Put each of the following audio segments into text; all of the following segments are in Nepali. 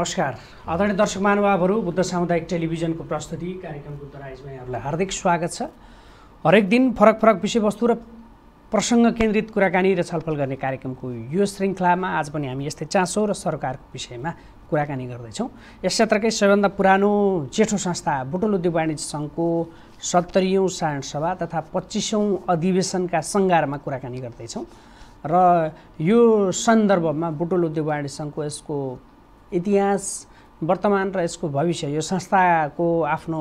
नमस्कार आदरणीय दर्शक महानुभावहरू बुद्ध सामुदायिक टेलिभिजनको प्रस्तुति कार्यक्रम बुद्ध राइजमा यहाँहरूलाई हार्दिक स्वागत छ हरेक दिन फरक फरक विषयवस्तु र प्रसङ्ग केन्द्रित कुराकानी र छलफल गर्ने कार्यक्रमको यो श्रृङ्खलामा आज पनि हामी यस्तै चासो र सरकारको विषयमा कुराकानी गर्दैछौँ यस क्षेत्रकै सबैभन्दा पुरानो जेठो संस्था बुटोल उद्योग वाणिज्य सङ्घको सत्तरीौँ सारण सभा तथा पच्चिसौँ अधिवेशनका सङ्गारमा कुराकानी गर्दैछौँ र यो सन्दर्भमा बुटोल उद्योग वाणिज्य सङ्घको यसको इतिहास वर्तमान र यसको भविष्य यो संस्थाको आफ्नो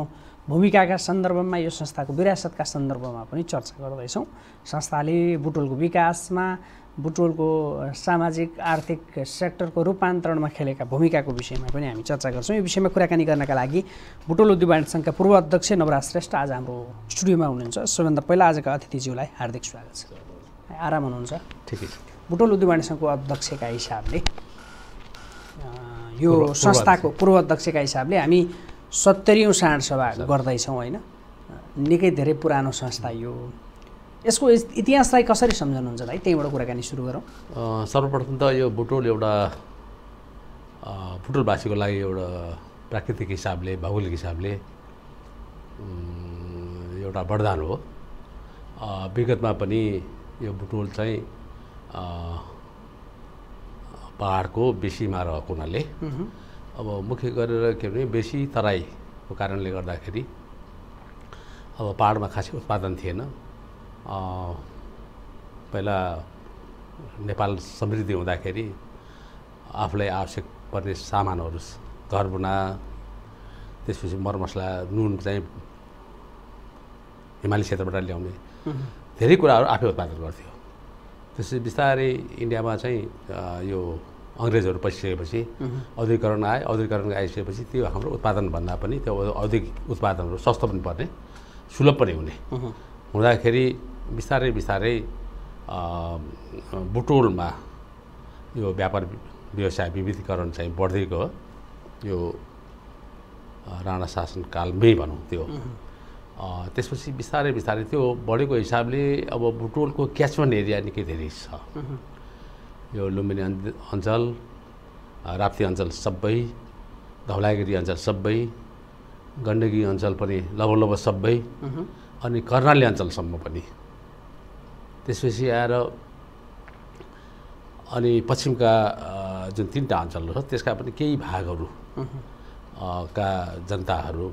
भूमिकाका सन्दर्भमा यो संस्थाको विरासतका सन्दर्भमा पनि चर्चा गर्दैछौँ संस्थाले बुटोलको विकासमा बुटोलको सामाजिक आर्थिक सेक्टरको रूपान्तरणमा खेलेका भूमिकाको विषयमा पनि हामी चर्चा गर्छौँ यो विषयमा कुराकानी गर्नका लागि बुटोल उद्योग सङ्घका पूर्व अध्यक्ष नवराज श्रेष्ठ आज हाम्रो स्टुडियोमा हुनुहुन्छ सबैभन्दा पहिला आजका अतिथिज्यूलाई हार्दिक स्वागत छ आराम हुनुहुन्छ ठिकै बुटोल उद्योग सङ्घको अध्यक्षका हिसाबले यो संस्थाको अध्यक्षका हिसाबले हामी सत्तरीौँ सभा गर्दैछौँ होइन निकै धेरै पुरानो संस्था यो यसको इतिहासलाई कसरी सम्झनुहुन्छ भाइ त्यहीँबाट कुराकानी सुरु गरौँ सर्वप्रथम त यो बुटोल एउटा बुटोलवासीको लागि एउटा प्राकृतिक हिसाबले भौगोलिक हिसाबले एउटा वरदान हो विगतमा पनि यो बुटोल चाहिँ पाहाडको बेसीमा रहेको हुनाले अब मुख्य गरेर के भने बेसी तराईको कारणले गर्दाखेरि अब पाहाडमा खासै उत्पादन थिएन पहिला नेपाल समृद्धि हुँदाखेरि आफूलाई आवश्यक पर्ने सामानहरू घरबुना त्यसपछि मरमसला नुन चाहिँ हिमाली क्षेत्रबाट ल्याउने धेरै कुराहरू आफै उत्पादन गर्थ्यो त्यसपछि बिस्तारै इन्डियामा चाहिँ यो अङ्ग्रेजहरू पसिसकेपछि औद्योगिकरण आए औद्योगिकरण आइसकेपछि त्यो हाम्रो उत्पादनभन्दा पनि त्यो औद्योगिक उत्पादनहरू सस्तो पनि पर्ने सुलभ पनि हुने हुँदाखेरि बिस्तारै बिस्तारै बुटोलमा यो व्यापार व्यवसाय विविधीकरण चाहिँ बढ्दै गयो यो राणा शासनकालमै भनौँ त्यो त्यसपछि बिस्तारै बिस्तारै त्यो बढेको हिसाबले अब बुटोलको क्याचमेन्ट एरिया निकै धेरै छ यो लुम्बिनी अञ्चल राप्ती अञ्चल सबै धौलागिरी अञ्चल सबै गण्डकी अञ्चल पनि लभ लभ सबै अनि कर्णाली अञ्चलसम्म पनि त्यसपछि आएर अनि पश्चिमका जुन तिनवटा अञ्चलहरू छ त्यसका पनि केही भागहरू का जनताहरू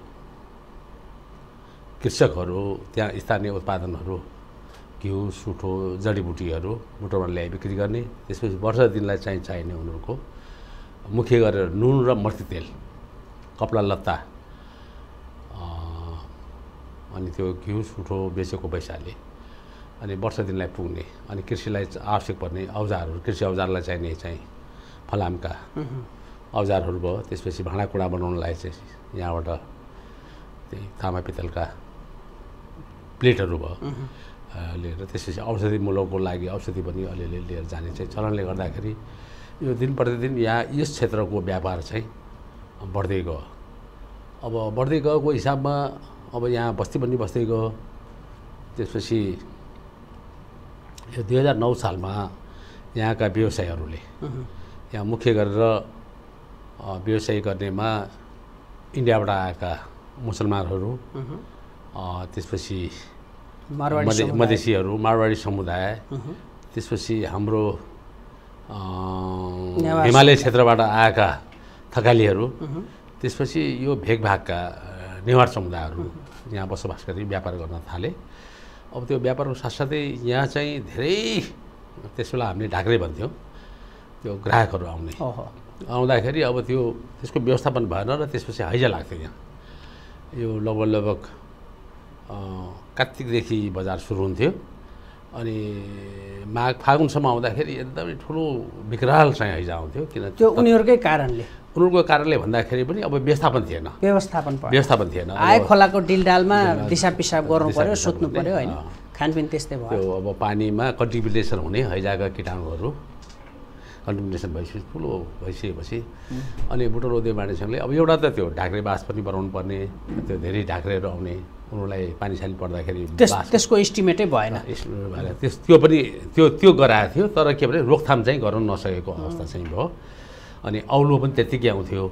कृषकहरू त्यहाँ स्थानीय उत्पादनहरू घिउ सुठो जडीबुटीहरू मुटुमा ल्याइ बिक्री गर्ने त्यसपछि वर्ष दिनलाई चाहिँ चाहिने उनीहरूको मुख्य गरेर नुन र मर्ती तेल कपडा लत्ता अनि त्यो घिउ सुठो बेचेको पैसाले अनि वर्ष दिनलाई पुग्ने अनि कृषिलाई आवश्यक पर्ने औजारहरू कृषि औजारलाई चाहिने चाहिँ फलामका औजारहरू भयो त्यसपछि भाँडाकुँडा बनाउनलाई चाहिँ यहाँबाट त्यही तामा पितलका प्लेटहरू भयो लिएर त्यसपछि औषधिमूलकको लागि औषधि पनि अलिअलि लिएर जाने चाहिँ चलनले गर्दाखेरि यो दिन प्रतिदिन यहाँ यस क्षेत्रको व्यापार चाहिँ बढ्दै गयो अब बढ्दै गएको हिसाबमा अब यहाँ बस्ती पनि बस्दै गयो त्यसपछि यो दुई हजार नौ सालमा यहाँका व्यवसायहरूले यहाँ मुख्य गरेर व्यवसाय गर्नेमा इन्डियाबाट आएका मुसलमानहरू त्यसपछि मारवाडी मधेसीहरू मारवाडी समुदाय त्यसपछि हाम्रो हिमालय क्षेत्रबाट आएका थकालीहरू त्यसपछि यो भेगभागका नेवार समुदायहरू यहाँ बसोबास गरी व्यापार गर्न थाले अब त्यो व्यापारको साथसाथै यहाँ चाहिँ धेरै त्यसबेला हामीले ढाक्रे भन्थ्यौँ त्यो ग्राहकहरू आउने आउँदाखेरि अब त्यो त्यसको व्यवस्थापन भएन र त्यसपछि हैजा लाग्थ्यो यहाँ यो लगभग लगभग कार्तिकदेखि बजार सुरु हुन्थ्यो अनि माघ फागुनसम्म आउँदाखेरि एकदमै ठुलो चाहिँ हैजा आउँथ्यो किन त्यो उनीहरूकै कारणले उनीहरूको कारणले भन्दाखेरि पनि अब व्यवस्थापन थिएन व्यवस्थापन व्यवस्थापन थिएन आए खोलाको डिलडालमा दिसा पिसाब गर्नु पऱ्यो सुत्नु पऱ्यो होइन खानपिन त्यस्तै भयो त्यो अब पानीमा कन्टिमिनेसन हुने हैजाका किटाणुहरू कन्टिमिनेसन भइसके ठुलो भइसकेपछि अनि उद्योग मानिसहरूले अब एउटा त त्यो ढाक्रे बाँस पनि बनाउनु पर्ने त्यो धेरै ढाक्रेहरू आउने उनीहरूलाई पानीसानी पर्दाखेरि त्यसको इस्टिमेटै भएन भएन त्यस त्यो पनि त्यो त्यो गराएको थियो तर के भने रोकथाम चाहिँ गर्न नसकेको अवस्था चाहिँ भयो अनि औलो पनि त्यत्तिकै आउँथ्यो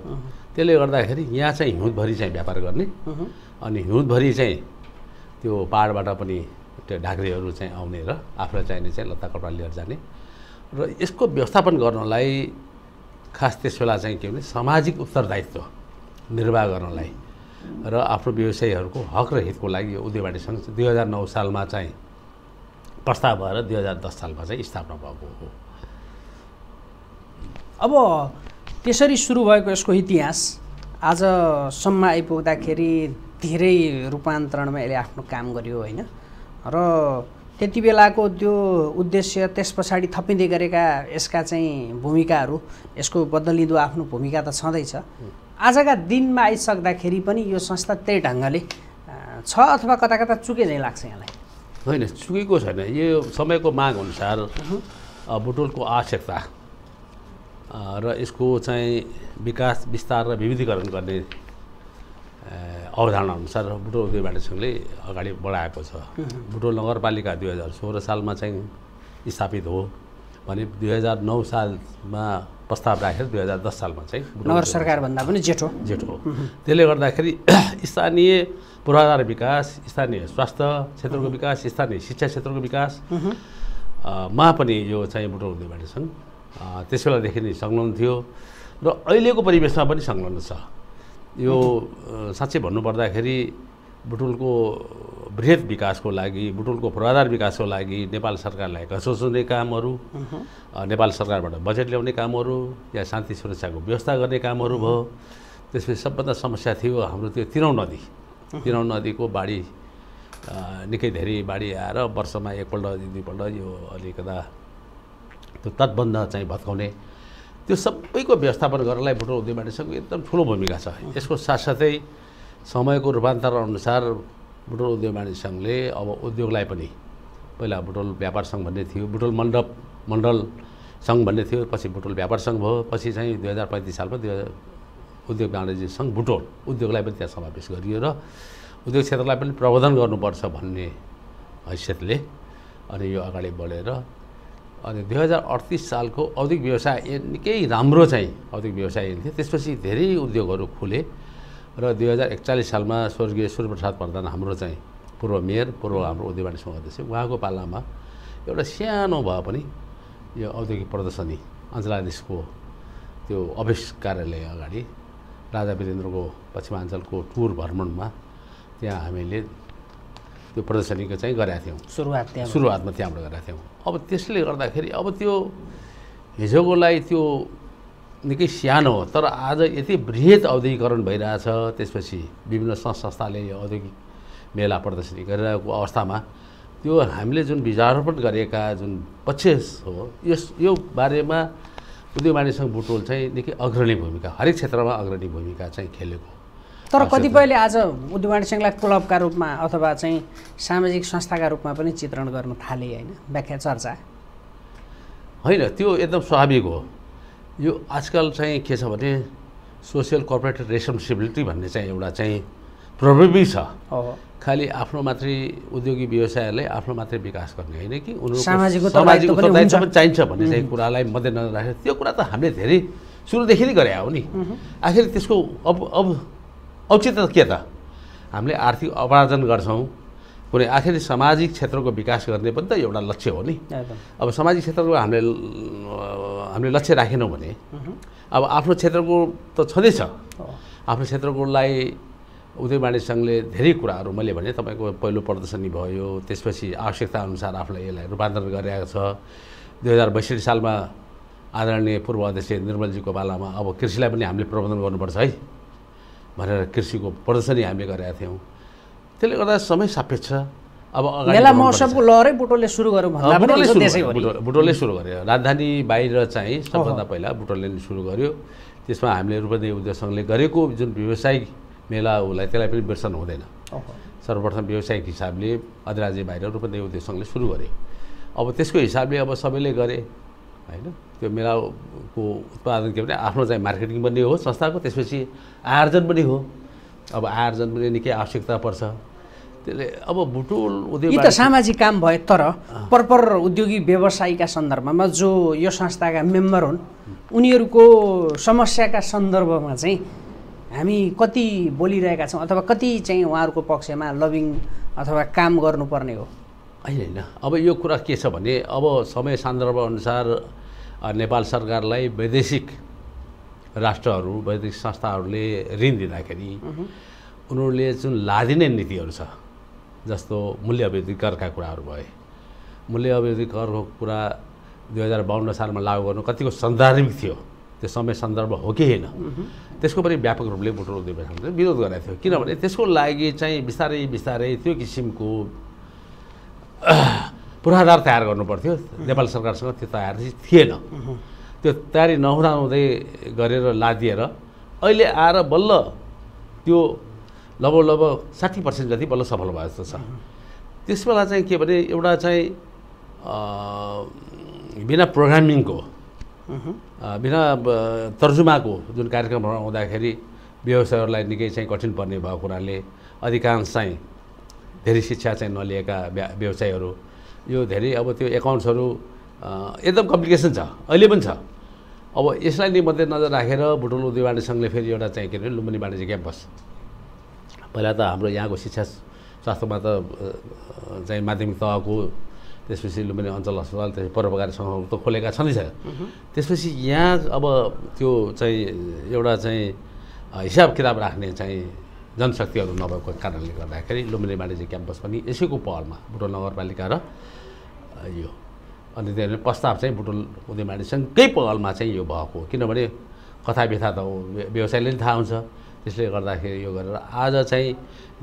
त्यसले गर्दाखेरि यहाँ चाहिँ हिउँदभरि चाहिँ व्यापार गर्ने अनि हिउँदभरि चाहिँ त्यो पाहाडबाट पनि त्यो ढाक्रेहरू चाहिँ आउने र आफूलाई चाहिने चाहिँ लत्ता कपडा लिएर जाने र यसको व्यवस्थापन गर्नलाई खास त्यस बेला चाहिँ के भने सामाजिक उत्तरदायित्व निर्वाह गर्नलाई र आफ्नो व्यवसायीहरूको हक र हितको लागि यो उद्योगवाणी सङ्घ दुई हजार नौ सालमा चाहिँ प्रस्ताव भएर दुई हजार दस सालमा चाहिँ स्थापना भएको हो अब त्यसरी सुरु भएको यसको इतिहास आजसम्म आइपुग्दाखेरि धेरै रूपान्तरणमा यसले आफ्नो काम गर्यो होइन र त्यति बेलाको त्यो उद्देश्य त्यस पछाडि थपिँदै गरेका यसका चाहिँ भूमिकाहरू यसको बदलिँदो आफ्नो भूमिका त छँदैछ आजका दिनमा आइसक्दाखेरि पनि यो संस्था त्यही ढङ्गले छ अथवा कता कता चुके चाहिँ लाग्छ यहाँलाई होइन चुकेको छैन यो समयको माग अनुसार बुटोलको आवश्यकता र यसको चाहिँ विकास विस्तार र विविधीकरण गर्ने अवधारणा अनुसार बुटोल उद्योग सङ्घले अगाडि बढाएको छ बुटोल नगरपालिका दुई हजार सोह्र सालमा चाहिँ स्थापित हो भने दुई हजार नौ सालमा प्रस्ताव राखेर दुई हजार दस सालमा चाहिँ नगर सरकारभन्दा पनि जेठो जेठो त्यसले गर्दाखेरि स्थानीय पूर्वाधार विकास स्थानीय स्वास्थ्य क्षेत्रको विकास स्थानीय शिक्षा क्षेत्रको विकास विकासमा पनि यो चाहिँ उद्योगबाट छन् त्यस बेलादेखि नै संलग्न थियो र अहिलेको परिवेशमा पनि संलग्न छ यो साँच्चै भन्नुपर्दाखेरि बुटुलको वृहत विकासको लागि बुटुलको पूर्वाधार विकासको लागि नेपाल सरकारलाई कसो सोच्ने कामहरू नेपाल सरकारबाट बजेट ल्याउने कामहरू या शान्ति सुरक्षाको व्यवस्था गर्ने कामहरू भयो त्यसपछि सबभन्दा समस्या थियो हाम्रो त्यो तिरौ नदी तिरौ नदीको बाढी निकै धेरै बाढी आएर वर्षमा एकपल्ट दुईपल्ट यो अलिकता त्यो तटबन्ध चाहिँ भत्काउने त्यो सबैको व्यवस्थापन गर्नलाई उद्योग मानिसको एकदम ठुलो भूमिका छ यसको साथसाथै समयको रूपान्तरण अनुसार बुटोल उद्योग वाणिज्य सङ्घले अब उद्योगलाई पनि पहिला बुटोल व्यापार सङ्घ भन्ने थियो बुटोल मण्डप मण्डल सङ्घ भन्ने थियो पछि बुटोल व्यापार सङ्घ भयो पछि चाहिँ दुई हजार पैँतिस सालमा दुई हजार उद्योग वाणिज्य सङ्घ बुटोल उद्योगलाई पनि त्यहाँ समावेश गरियो र उद्योग क्षेत्रलाई पनि प्रबोधन गर्नुपर्छ भन्ने हैसियतले अनि यो अगाडि बढेर अनि दुई हजार अडतिस सालको औद्योगिक व्यवसाय निकै राम्रो चाहिँ औद्योगिक व्यवसाय थियो त्यसपछि धेरै उद्योगहरू खुले र दुई हजार एकचालिस सालमा स्वर्गीय सूर्यप्रसाद प्रधान हाम्रो चाहिँ पूर्व मेयर पूर्व हाम्रो उद्यवाणी अध्यक्ष उहाँको पालामा एउटा सानो भए पनि यो औद्योगिक प्रदर्शनी अञ्चलाधीशको त्यो अफिस कार्यालय अगाडि राजा वीरेन्द्रको पश्चिमाञ्चलको टुर भ्रमणमा त्यहाँ हामीले त्यो प्रदर्शनीको चाहिँ गरेका थियौँ सुरुवात त्यहाँ सुरुवातमा त्यहाँबाट गरेका थियौँ अब त्यसले गर्दाखेरि अब त्यो हिजोकोलाई त्यो निकै सानो हो तर आज यति वृहत औद्योगिकरण भइरहेछ त्यसपछि विभिन्न सङ्घ संस्थाले यो औद्योगिक मेला प्रदर्शनी गरिरहेको अवस्थामा त्यो हामीले जुन विचारोपण गरेका जुन पक्ष हो यस यो बारेमा उद्योग वाणिज्यसँग बुटोल चाहिँ निकै अग्रणी भूमिका हरेक क्षेत्रमा अग्रणी भूमिका चाहिँ खेलेको तर कतिपयले आज उद्योग वाणिज्यलाई क्लबका रूपमा अथवा चाहिँ सामाजिक संस्थाका रूपमा पनि चित्रण गर्न थाले होइन व्याख्या चर्चा होइन त्यो एकदम स्वाभाविक हो यो आजकल चाहिँ के छ भने सोसियल कर्पोरेट रेस्पोन्सिबिलिटी भन्ने चाहिँ एउटा चाहिँ प्रभावी छ खालि आफ्नो मात्रै उद्योगी व्यवसायहरूले आफ्नो मात्रै विकास गर्ने होइन कि उनीहरू सामाजिक उत्तरदायित्व पनि चाहिन्छ भन्ने चाहिँ कुरालाई मध्यनजर राखेर त्यो कुरा त हामीले धेरै सुरुदेखि नै गरे हो नि आखिर त्यसको अब अब औचित्य के त हामीले आर्थिक अपार्जन गर्छौँ कुनै आखिर सामाजिक क्षेत्रको विकास गर्ने पनि त एउटा लक्ष्य हो नि अब सामाजिक क्षेत्रको हामीले हामीले लक्ष्य राखेनौँ भने अब आफ्नो क्षेत्रको त छँदैछ आफ्नो क्षेत्रकोलाई उद्योग वाणिज्य सङ्घले धेरै कुराहरू मैले भने तपाईँको पहिलो प्रदर्शनी भयो त्यसपछि आवश्यकता अनुसार आफूलाई यसलाई रूपान्तरण गरिरहेको छ दुई हजार बैसठी सालमा आदरणीय पूर्व अध्यक्ष निर्मलजीको पालामा अब कृषिलाई पनि हामीले प्रबन्धन गर्नुपर्छ है भनेर कृषिको प्रदर्शनी हामीले गरेका थियौँ त्यसले गर्दा समय सापेक्ष अब मेला महोत्सवको लहरै बुटोलले सुरु गर्यो बुटोलले सुरु गर्यो राजधानी बाहिर चाहिँ सबभन्दा पहिला बुटोलले सुरु गर्यो त्यसमा हामीले रूपदेव उद्योगसँगले गरेको जुन व्यवसायिक मेला उसलाई त्यसलाई पनि बिर्सन हुँदैन सर्वप्रथम व्यवसायिक हिसाबले अधिराज्य बाहिर रूपदेव उद्योग सुरु गर्यो अब त्यसको हिसाबले अब सबैले गरे होइन त्यो मेलाको उत्पादन के भने आफ्नो चाहिँ मार्केटिङ पनि हो संस्थाको त्यसपछि आर्जन पनि हो अब आर्जन पनि निकै आवश्यकता पर्छ त्यसले अब भुटोल उद्योग यी त सामाजिक काम भयो तर परपर उद्योगिक व्यवसायीका सन्दर्भमा जो यो संस्थाका मेम्बर हुन् उनीहरूको समस्याका सन्दर्भमा चाहिँ हामी कति बोलिरहेका छौँ अथवा कति चाहिँ उहाँहरूको पक्षमा लभिङ अथवा काम गर्नुपर्ने हो होइन होइन अब यो कुरा के छ भने अब समय सन्दर्भअनुसार नेपाल सरकारलाई वैदेशिक राष्ट्रहरू वैदेशिक संस्थाहरूले ऋण दिँदाखेरि उनीहरूले जुन लादिने नीतिहरू छ जस्तो मूल्य अभिवृद्धि करका कुराहरू भए मूल्य अभिवृद्धि करको कुरा दुई हजार बाहन्न सालमा लागू गर्नु कतिको सन्दर्भिक थियो त्यो समय सन्दर्भ हो कि होइन त्यसको पनि व्यापक रूपले मोटर उद्योग विरोध गरेको थियो किनभने त्यसको लागि चाहिँ बिस्तारै बिस्तारै त्यो किसिमको पूर्वाधार तयार गर्नुपर्थ्यो नेपाल सरकारसँग त्यो तयार थिएन त्यो तयारी नहुँदाहुँदै गरेर लादिएर अहिले आएर बल्ल त्यो लगभग लगभग साठी पर्सेन्ट जति बल्ल सफल भयो जस्तो छ त्यस बेला चाहिँ के भने एउटा चाहिँ बिना प्रोग्रामिङको बिना तर्जुमाको जुन कार्यक्रमहरू आउँदाखेरि व्यवसायहरूलाई निकै चाहिँ कठिन पर्ने भएको हुनाले अधिकांश चाहिँ धेरै शिक्षा चाहिँ नलिएका व्यवसायहरू यो धेरै अब त्यो एकाउन्ट्सहरू एकदम कम्प्लिकेसन छ अहिले पनि छ अब यसलाई नै मध्यनजर राखेर बुटोल उद्योग वाणिज्य सङ्घले फेरि एउटा चाहिँ के अरे लुम्बिनी वाणिज्य क्याम्पस पहिला त हाम्रो यहाँको शिक्षा स्वास्थ्यमा त चाहिँ माध्यमिक तहको त्यसपछि लुम्बिनी अञ्चल अस्पताल त्यसपछि परोपकारी सङ्घहरू त खोलेका छन् छँदैछ त्यसपछि यहाँ अब त्यो चाहिँ एउटा चाहिँ हिसाब किताब राख्ने चाहिँ जनशक्तिहरू नभएको कारणले गर्दाखेरि लुम्बिनी वाणिज्य क्याम्पस पनि यसैको पहलमा बुटोल नगरपालिका र यो अनि त्यहाँनिर प्रस्ताव चाहिँ बुटोल उदय वाणिज्यसँगकै पहलमा चाहिँ यो भएको किनभने कथा व्यथा त व्यवसायले पनि थाहा हुन्छ त्यसले गर्दाखेरि यो गरेर आज चाहिँ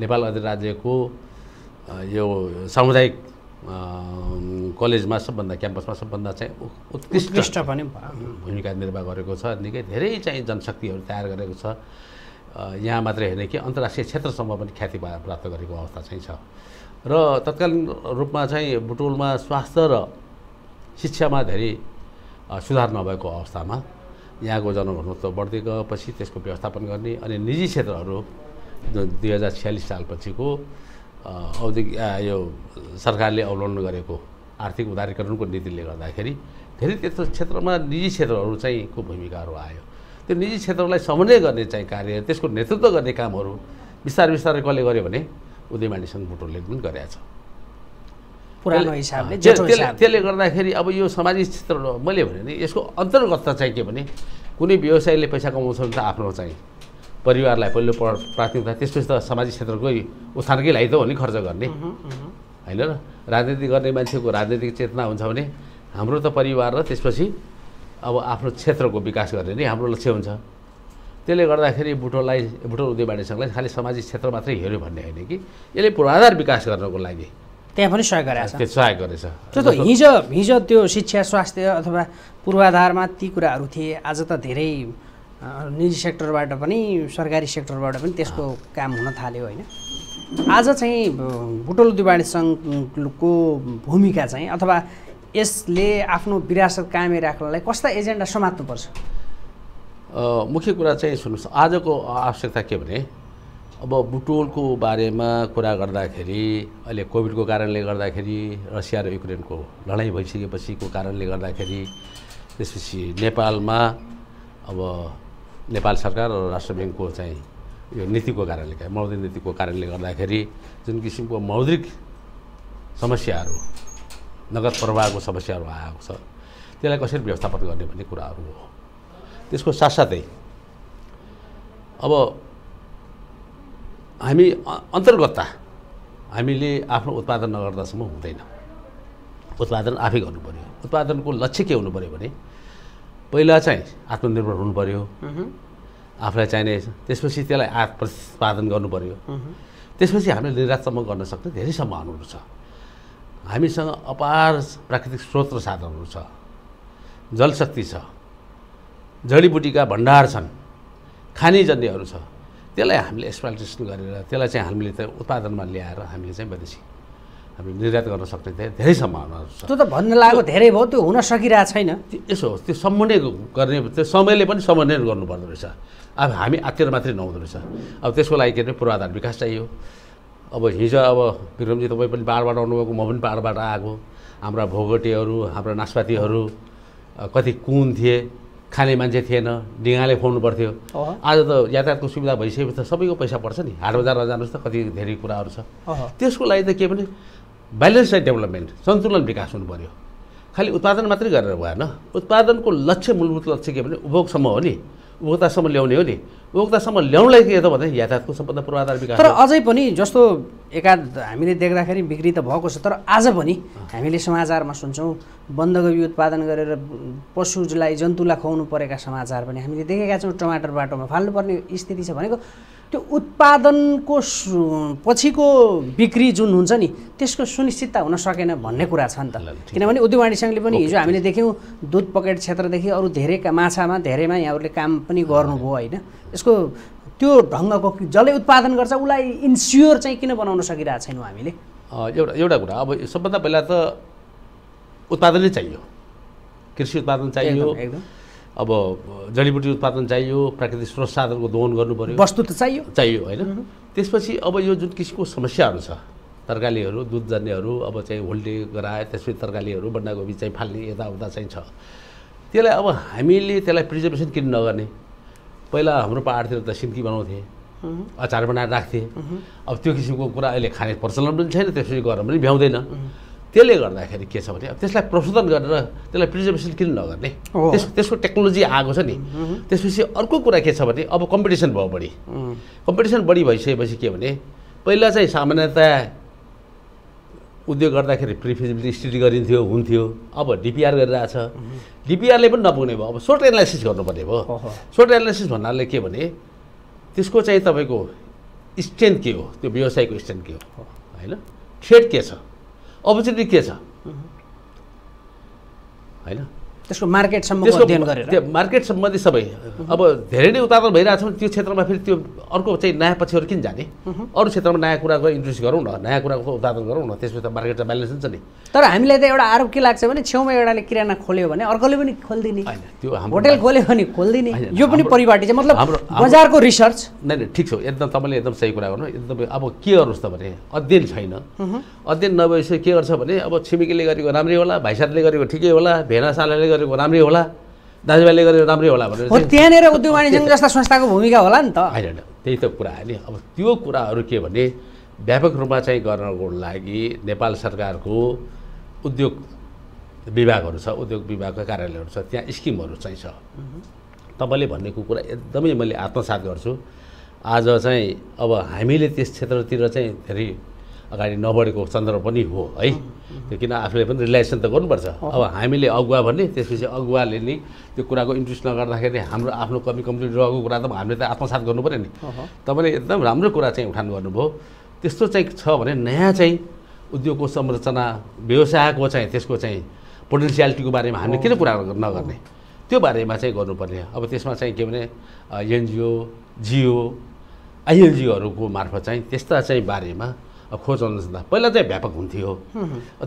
नेपाल अधिराज्यको यो सामुदायिक कलेजमा सबभन्दा क्याम्पसमा सबभन्दा चाहिँ उत्कृष्ट पनि भूमिका निर्वाह गरेको छ निकै धेरै चाहिँ जनशक्तिहरू तयार गरेको छ यहाँ मात्रै होइन कि अन्तर्राष्ट्रिय क्षेत्रसम्म पनि ख्याति प्राप्त गरेको अवस्था चाहिँ छ र तत्कालीन रूपमा चाहिँ बुटोलमा स्वास्थ्य र शिक्षामा धेरै सुधार नभएको अवस्थामा यहाँको जनघनत्व बढ्दै गएपछि त्यसको व्यवस्थापन गर्ने अनि निजी क्षेत्रहरू जुन दुई हजार छ्यालिस सालपछिको औद्योगिक यो सरकारले अवलम्बन गरेको आर्थिक उदारीकरणको नीतिले गर्दाखेरि धेरै त्यस्तो क्षेत्रमा निजी क्षेत्रहरू चाहिँ को भूमिकाहरू आयो त्यो निजी क्षेत्रलाई समन्वय गर्ने चाहिँ कार्य त्यसको नेतृत्व गर्ने कामहरू बिस्तारै बिस्तारै कसले गर्यो भने उदय मानिसङ भुटोले पनि गरेका छ पुरानो हिसाबले त्यसले गर्दाखेरि अब यो सामाजिक क्षेत्र मैले भने नि यसको अन्तर्गत चाहिँ के भने कुनै व्यवसायले पैसा कमाउँछ भने त आफ्नो चाहिँ परिवारलाई पहिलो प्राथमिकता त्यसपछि त सामाजिक क्षेत्रकै उत्थानकै लागि त हो नि खर्च गर्ने होइन र राजनीति गर्ने मान्छेको राजनीतिक चेतना हुन्छ भने हाम्रो त परिवार र त्यसपछि अब आफ्नो क्षेत्रको विकास गर्ने नै हाम्रो लक्ष्य हुन्छ त्यसले गर्दाखेरि बुटोलाई बुटो उद्योगवाणीसँगलाई खालि सामाजिक क्षेत्र मात्रै हेऱ्यो भन्ने होइन कि यसले पूर्वाधार विकास गर्नको लागि त्यहाँ पनि सहयोग गरेछ त्यो सहयोग गरेछ जस्तो हिजो हिजो त्यो शिक्षा स्वास्थ्य अथवा पूर्वाधारमा ती कुराहरू थिए आज त धेरै निजी सेक्टरबाट पनि सरकारी सेक्टरबाट पनि त्यसको काम हुन थाल्यो होइन आज चाहिँ बुटोल दिवाणी सङ्घको भूमिका चाहिँ अथवा यसले आफ्नो विरासत कायमै राख्नलाई कस्ता एजेन्डा समात्नुपर्छ मुख्य कुरा चाहिँ सुन्नुहोस् आजको आवश्यकता के भने अब बुटोलको बारेमा कुरा गर्दाखेरि अहिले कोभिडको कारणले गर्दाखेरि रसिया र युक्रेनको लडाइँ भइसकेपछिको कारणले गर्दाखेरि त्यसपछि नेपालमा अब नेपाल सरकार र राष्ट्र ब्याङ्कको चाहिँ यो नीतिको कारणले मौद्रिक नीतिको कारणले गर्दाखेरि जुन किसिमको मौद्रिक समस्याहरू नगद प्रवाहको समस्याहरू आएको छ त्यसलाई कसरी व्यवस्थापन गर्ने भन्ने कुराहरू हो त्यसको साथसाथै अब हामी अन्तर्गतता हामीले आफ्नो उत्पादन नगर्दासम्म हुँदैन उत्पादन आफै गर्नु पऱ्यो उत्पादनको लक्ष्य के हुनु पऱ्यो भने पहिला चाहिँ आत्मनिर्भर हुनु पऱ्यो आफूलाई चाहिने त्यसपछि त्यसलाई प्रतिपादन गर्नु पऱ्यो त्यसपछि हामीले निर्यातसम्म गर्न सक्ने धेरै सम्भावनाहरू छ हामीसँग अपार प्राकृतिक स्रोत र साधनहरू छ जलशक्ति छ जडीबुटीका भण्डार छन् खानीजन्यहरू छ त्यसलाई हामीले एक्सप्लाइटेसन गरेर त्यसलाई चाहिँ हामीले त्यो उत्पादनमा ल्याएर हामीले चाहिँ विदेशी हामीले निर्यात गर्न सक्ने धेरै सम्भावनाहरू छ त्यो त भन्न लागेको धेरै भयो त्यो हुन सकिरहेको छैन यसो हो त्यो समन्वय गर्ने त्यो समयले पनि समन्वय गर्नुपर्दो रहेछ अब हामी आतिर मात्रै नहुँदो रहेछ अब त्यसको लागि के अरे पूर्वाधार विकास चाहियो अब हिजो अब विक्रमजी तपाईँ पनि पाहाडबाट आउनुभएको म पनि पाहाडबाट आएको हाम्रा भोगटेहरू हाम्रा नास्पातीहरू कति कुन थिए खाने मान्छे थिएन ढिँगाले खुवाउनु पर्थ्यो आज त यातायातको सुविधा भइसकेपछि त सबैको पैसा पर्छ नि हाट बजारमा जानुहोस् त कति धेरै कुराहरू छ त्यसको लागि त के भने ब्यालेन्स एन्ड डेभलपमेन्ट सन्तुलन विकास हुनु पऱ्यो खालि उत्पादन मात्रै गरेर भएन उत्पादनको लक्ष्य मूलभूत लक्ष्य के भने उपभोगसम्म हो नि उपभोक्तासम्म ल्याउने हो नि उपभोक्तासम्म ल्याउनलाई के त भन्दा यातायातको सबभन्दा पूर्वाधार विकास तर अझै पनि जस्तो एका हामीले देख्दाखेरि बिक्री त भएको छ तर आज पनि हामीले समाचारमा सुन्छौँ बन्दगोबी उत्पादन गरेर पशुलाई जन्तुलाई खुवाउनु परेका समाचार पनि हामीले देखेका छौँ टमाटर बाटोमा फाल्नुपर्ने स्थिति छ भनेको त्यो उत्पादनको पछिको बिक्री जुन हुन्छ नि त्यसको सुनिश्चितता हुन सकेन भन्ने कुरा छ नि त किनभने उद्योग सङ्घले पनि हिजो हामीले देख्यौँ दुध पकेट क्षेत्रदेखि अरू धेरै माछामा धेरैमा यहाँहरूले काम पनि गर्नुभयो होइन यसको त्यो ढङ्गको जसले उत्पादन गर्छ उसलाई इन्स्योर चाहिँ किन बनाउन सकिरहेको छैनौँ हामीले एउटा एउटा कुरा अब सबभन्दा पहिला त उत्पादनै चाहियो कृषि उत्पादन चाहियो अब जडीबुटी उत्पादन चाहियो प्राकृतिक स्रोत साधनको दोहन गर्नु पऱ्यो वस्तु त चाहियो चाहियो होइन त्यसपछि अब यो जुन किसिमको समस्याहरू छ तरकारीहरू दुध जान्नेहरू अब चाहिँ होल्डे गराए त्यसपछि तरकारीहरू बन्दाकोपी चाहिँ फाल्ने यताउता चाहिँ छ त्यसलाई अब हामीले त्यसलाई प्रिजर्भेसन किन नगर्ने पहिला हाम्रो पाहाडतिर त सिन्की बनाउँथे अचार बनाएर राख्थे अब त्यो किसिमको कुरा अहिले खाने प्रचलन पनि छैन त्यसपछि गरम पनि भ्याउँदैन त्यसले गर्दाखेरि के छ भने अब त्यसलाई प्रशोधन गरेर त्यसलाई प्रिजर्भेसन किन नगर्ने त्यस त्यसको टेक्नोलोजी आएको छ नि त्यसपछि अर्को कुरा के छ भने अब कम्पिटिसन भयो बढी कम्पिटिसन बढी भइसकेपछि के भने पहिला चाहिँ सामान्यतया उद्योग गर्दाखेरि प्रिफिजिबिलिटी स्टडी गरिन्थ्यो हुन्थ्यो अब डिपिआर गरिरहेछ डिपिआरले पनि नपुग्ने भयो अब सोर्ट एनालाइसिस गर्नुपर्ने भयो सोर्ट एनालाइसिस भन्नाले के भने त्यसको चाहिँ तपाईँको स्ट्रेन्थ के हो त्यो व्यवसायको स्ट्रेन्थ के हो होइन थ्रेड के छ अपर्च्युनिटी के छ होइन त्यसको मार्केटसम्म अध्ययन गरेर त्यो मार्केट सम्बन्धी सबै अब धेरै नै उत्पादन भइरहेको छ त्यो क्षेत्रमा फेरि त्यो अर्को चाहिँ नयाँ पछिहरू किन जाने अरू क्षेत्रमा नयाँ कुराको इन्ट्रेस्ट गरौँ न नयाँ कुराको उत्पादन गरौँ न त्यसपछि त मार्केट त ब्यालेन्स हुन्छ नि तर हामीलाई त एउटा आरोप के लाग्छ भने छेउमा एउटाले किराना खोल्यो भने अर्कोले पनि खोलिदिने त्यो होटेल खोल्यो भने खोलिदिने यो पनि परिपाटी चाहिँ मतलब हाम्रो बजारको रिसर्च नै नै ठिक छ एकदम तपाईँले एकदम सही कुरा गर्नु एकदम अब के गर्नुहोस् त भने अध्ययन छैन अध्ययन नभएपछि के गर्छ भने अब छिमेकीले गरेको राम्रै होला भाइसाथले गरेको ठिकै होला भेनासालाले गरेको गरेको राम्रै होला दाजुभाइले गरेको राम्रै होला भनेर त्यहाँनिर उद्योग वाणिज्य जस्ता संस्थाको भूमिका होला नि त होइन त्यही त कुरा हो नि अब त्यो कुराहरू के भने व्यापक रूपमा चाहिँ गर्नको लागि नेपाल सरकारको उद्योग विभागहरू छ उद्योग विभागका कार्यालयहरू छ त्यहाँ स्किमहरू चाहिँ छ तपाईँले भनेको कुरा एकदमै मैले आत्मसात गर्छु आज चाहिँ अब हामीले त्यस क्षेत्रतिर चाहिँ धेरै अगाडि नबढेको सन्दर्भ पनि हो है त्यो किन आफूले पनि रिलेसन त गर्नुपर्छ अब हामीले अगुवा भन्ने त्यसपछि अगुवाले नि त्यो कुराको इन्ट्रेस्ट नगर्दाखेरि हाम्रो आफ्नो कमी कम्प्लिट रहेको कुरा त हामीले त आत्मसात गर्नु पऱ्यो नि तपाईँले एकदम राम्रो कुरा चाहिँ उठान गर्नुभयो त्यस्तो चाहिँ छ भने नयाँ चाहिँ उद्योगको संरचना व्यवसायको चाहिँ त्यसको चाहिँ पोटेन्सियालिटीको बारेमा हामीले किन कुरा नगर्ने त्यो बारेमा चाहिँ गर्नुपर्ने अब त्यसमा चाहिँ के भने एनजिओ जिओ आइएनजिओहरूको मार्फत चाहिँ त्यस्ता चाहिँ बारेमा खोज अनुसन्धान पहिला चाहिँ व्यापक हुन्थ्यो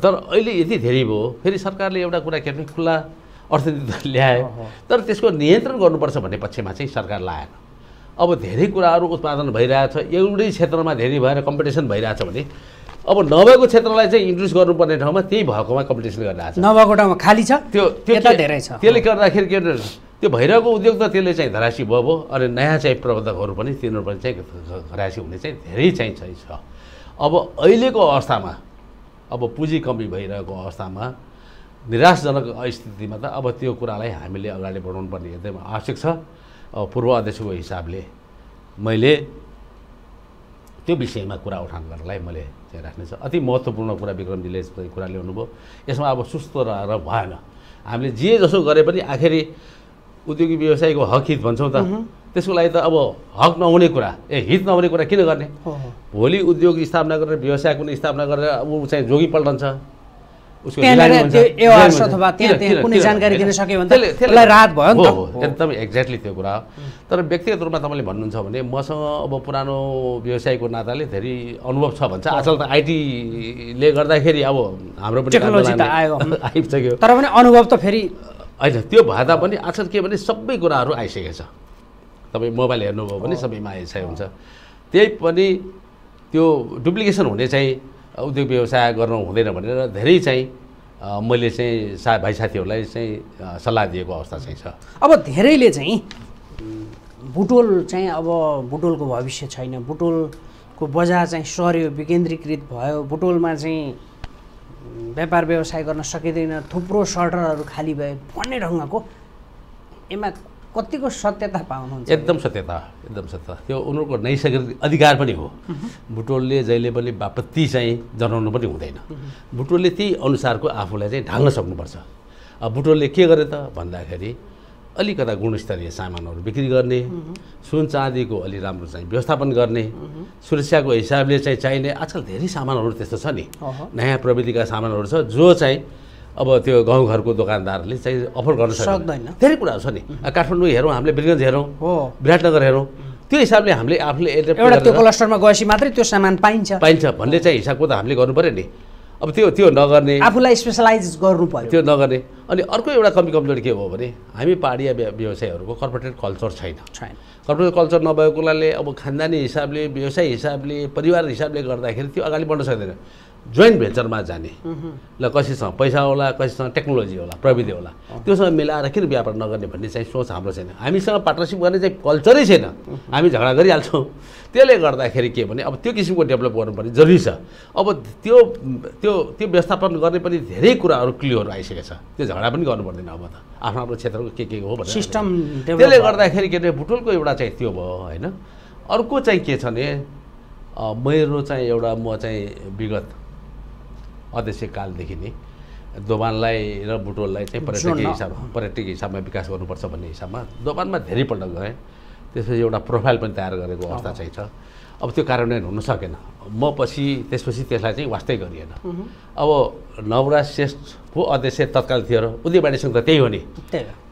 तर अहिले यति धेरै भयो फेरि सरकारले एउटा कुरा के भने खुल्ला अर्थनीति ल्यायो तर त्यसको नियन्त्रण गर्नुपर्छ भन्ने पक्षमा चाहिँ सरकार लाएन अब धेरै कुराहरू उत्पादन भइरहेछ एउटै क्षेत्रमा धेरै भएर कम्पिटिसन भइरहेछ भने अब नभएको क्षेत्रलाई चाहिँ इन्ट्रोड्युस गर्नुपर्ने ठाउँमा त्यही भएकोमा कम्पिटिसन गरिरहेको छ नभएको ठाउँमा खाली छ त्यो त्यो धेरै छ त्यसले गर्दाखेरि के त्यो भइरहेको उद्योग त त्यसले चाहिँ धरासी भयो भयो अनि नयाँ चाहिँ प्रबन्धकहरू पनि तिनीहरू पनि चाहिँ धरासी हुने चाहिँ धेरै चाहिँ छ अब अहिलेको अवस्थामा अब पुँजी कमी भइरहेको अवस्थामा निराशजनक स्थितिमा त अब त्यो कुरालाई हामीले अगाडि बढाउनु पर्ने एकदमै आवश्यक छ अब पूर्व अध्यक्षको हिसाबले मैले त्यो विषयमा कुरा उठान गर्नलाई मैले चाहिँ राख्नेछ अति महत्त्वपूर्ण कुरा विक्रमजीले कुरा ल्याउनुभयो यसमा अब सुस्त रहेर भएन हामीले जे जसो गरे पनि आखिरी उद्योगिक व्यवसायको हकित भन्छौँ त त्यसको लागि त अब हक नहुने कुरा ए हित नहुने कुरा किन गर्ने भोलि उद्योग स्थापना गरेर व्यवसाय कुनै स्थापना गरेर ऊ चाहिँ जोगी पल्टन्छ उसको एकदमै एक्ज्याक्टली त्यो कुरा हो तर व्यक्तिगत रूपमा तपाईँले भन्नुहुन्छ भने मसँग अब पुरानो व्यवसायको नाताले धेरै अनुभव छ भन्छ आजकल त आइटीले गर्दाखेरि अब हाम्रो आइसक्यो तर पनि अनुभव त फेरि होइन त्यो भए तापनि आजकल के भने सबै कुराहरू आइसकेको छ तपाईँ मोबाइल हेर्नुभयो भने सबैमा हेरसाय हुन्छ त्यही पनि त्यो डुप्लिकेसन हुने चाहिँ उद्योग व्यवसाय गर्नु हुँदैन भनेर धेरै चाहिँ मैले चाहिँ सा भाइ साथीहरूलाई चाहिँ सल्लाह दिएको अवस्था चाहिँ छ अब धेरैले चाहिँ बुटोल चाहिँ अब बुटोलको भविष्य छैन बुटोलको बजार चाहिँ सर्यो विकेन्द्रीकृत भयो बुटोलमा चाहिँ व्यापार व्यवसाय गर्न सकिँदैन थुप्रो सटरहरू खाली भए भन्ने ढङ्गको यसमा कतिको सत्यता पाउनुहुन्छ एकदम सत्यता एकदम सत्यता त्यो उनीहरूको नैसर्गिक अधिकार पनि हो भुटोलले जहिले पनि बापत्ति चाहिँ जनाउनु पनि हुँदैन भुटोलले त्यही अनुसारको आफूलाई चाहिँ ढाल्न सक्नुपर्छ अब भुटोलले के गरे त भन्दाखेरि अलिकता गुणस्तरीय सामानहरू बिक्री गर्ने सुन चाँदीको अलि राम्रो चाहिँ व्यवस्थापन गर्ने सुरक्षाको हिसाबले चाहिँ चाहिने आजकल धेरै सामानहरू त्यस्तो छ नि नयाँ प्रविधिका सामानहरू छ जो चाहिँ अब त्यो गाउँघरको दोकानदारले चाहिँ अफोर्ड गर्न सक्दैन धेरै कुराहरू छ नि काठमाडौँ हेरौँ हामीले बिरगन्ज हेरौँ हो विराटनगर हेरौँ त्यो हिसाबले हामीले आफूले एउटा त्यो क्लस्टरमा गएपछि मात्रै त्यो सामान पाइन्छ पाइन्छ भन्ने चाहिँ हिसाबको त हामीले गर्नु पऱ्यो नि अब त्यो त्यो नगर्ने आफूलाई स्पेसलाइज गर्नु पर्यो त्यो नगर्ने अनि अर्को एउटा कमी कमजोरी के हो भने हामी पाहाडिया व्यवसायहरूको कर्पोरेट कल्चर छैन कर्पोरेट कल्चर नभएको अब खानदानी हिसाबले व्यवसाय हिसाबले परिवार हिसाबले गर्दाखेरि त्यो अगाडि बढ्न सक्दैन जोइन्ट भेन्चरमा जाने ल कसैसँग पैसा होला कसैसँग टेक्नोलोजी होला प्रविधि होला त्योसँग मिलाएर किन व्यापार नगर्ने भन्ने चाहिँ सोच हाम्रो छैन हामीसँग पार्टनरसिप गर्ने चाहिँ कल्चरै छैन हामी झगडा गरिहाल्छौँ त्यसले गर्दाखेरि के भने अब त्यो किसिमको डेभलप पनि जरुरी छ अब त्यो त्यो त्यो व्यवस्थापन गर्ने पनि धेरै कुराहरू क्लियर आइसकेको छ त्यो झगडा पनि गर्नु पर्दैन अब त आफ्नो आफ्नो क्षेत्रको के के हो भने सिस्टम त्यसले गर्दाखेरि के अरे भुटोलको एउटा चाहिँ त्यो भयो होइन अर्को चाहिँ के छ भने मेरो चाहिँ एउटा म चाहिँ विगत अध्यक्षकालदेखि नै दोबानलाई र बुटोललाई चाहिँ पर्यटकीय हिसाबमा पर्यटकीय हिसाबमा विकास गर्नुपर्छ भन्ने हिसाबमा दोभानमा धेरैपल्ट गएँ त्यसपछि एउटा प्रोफाइल पनि तयार गरेको अवस्था चाहिँ छ अब त्यो कार्यान्वयन हुन सकेन म पछि त्यसपछि त्यसलाई चाहिँ वास्तै गरिएन अब नवराज श्रेष्ठको अध्यक्ष तत्काल थियो र उदय बाणीसँग त त्यही हो नि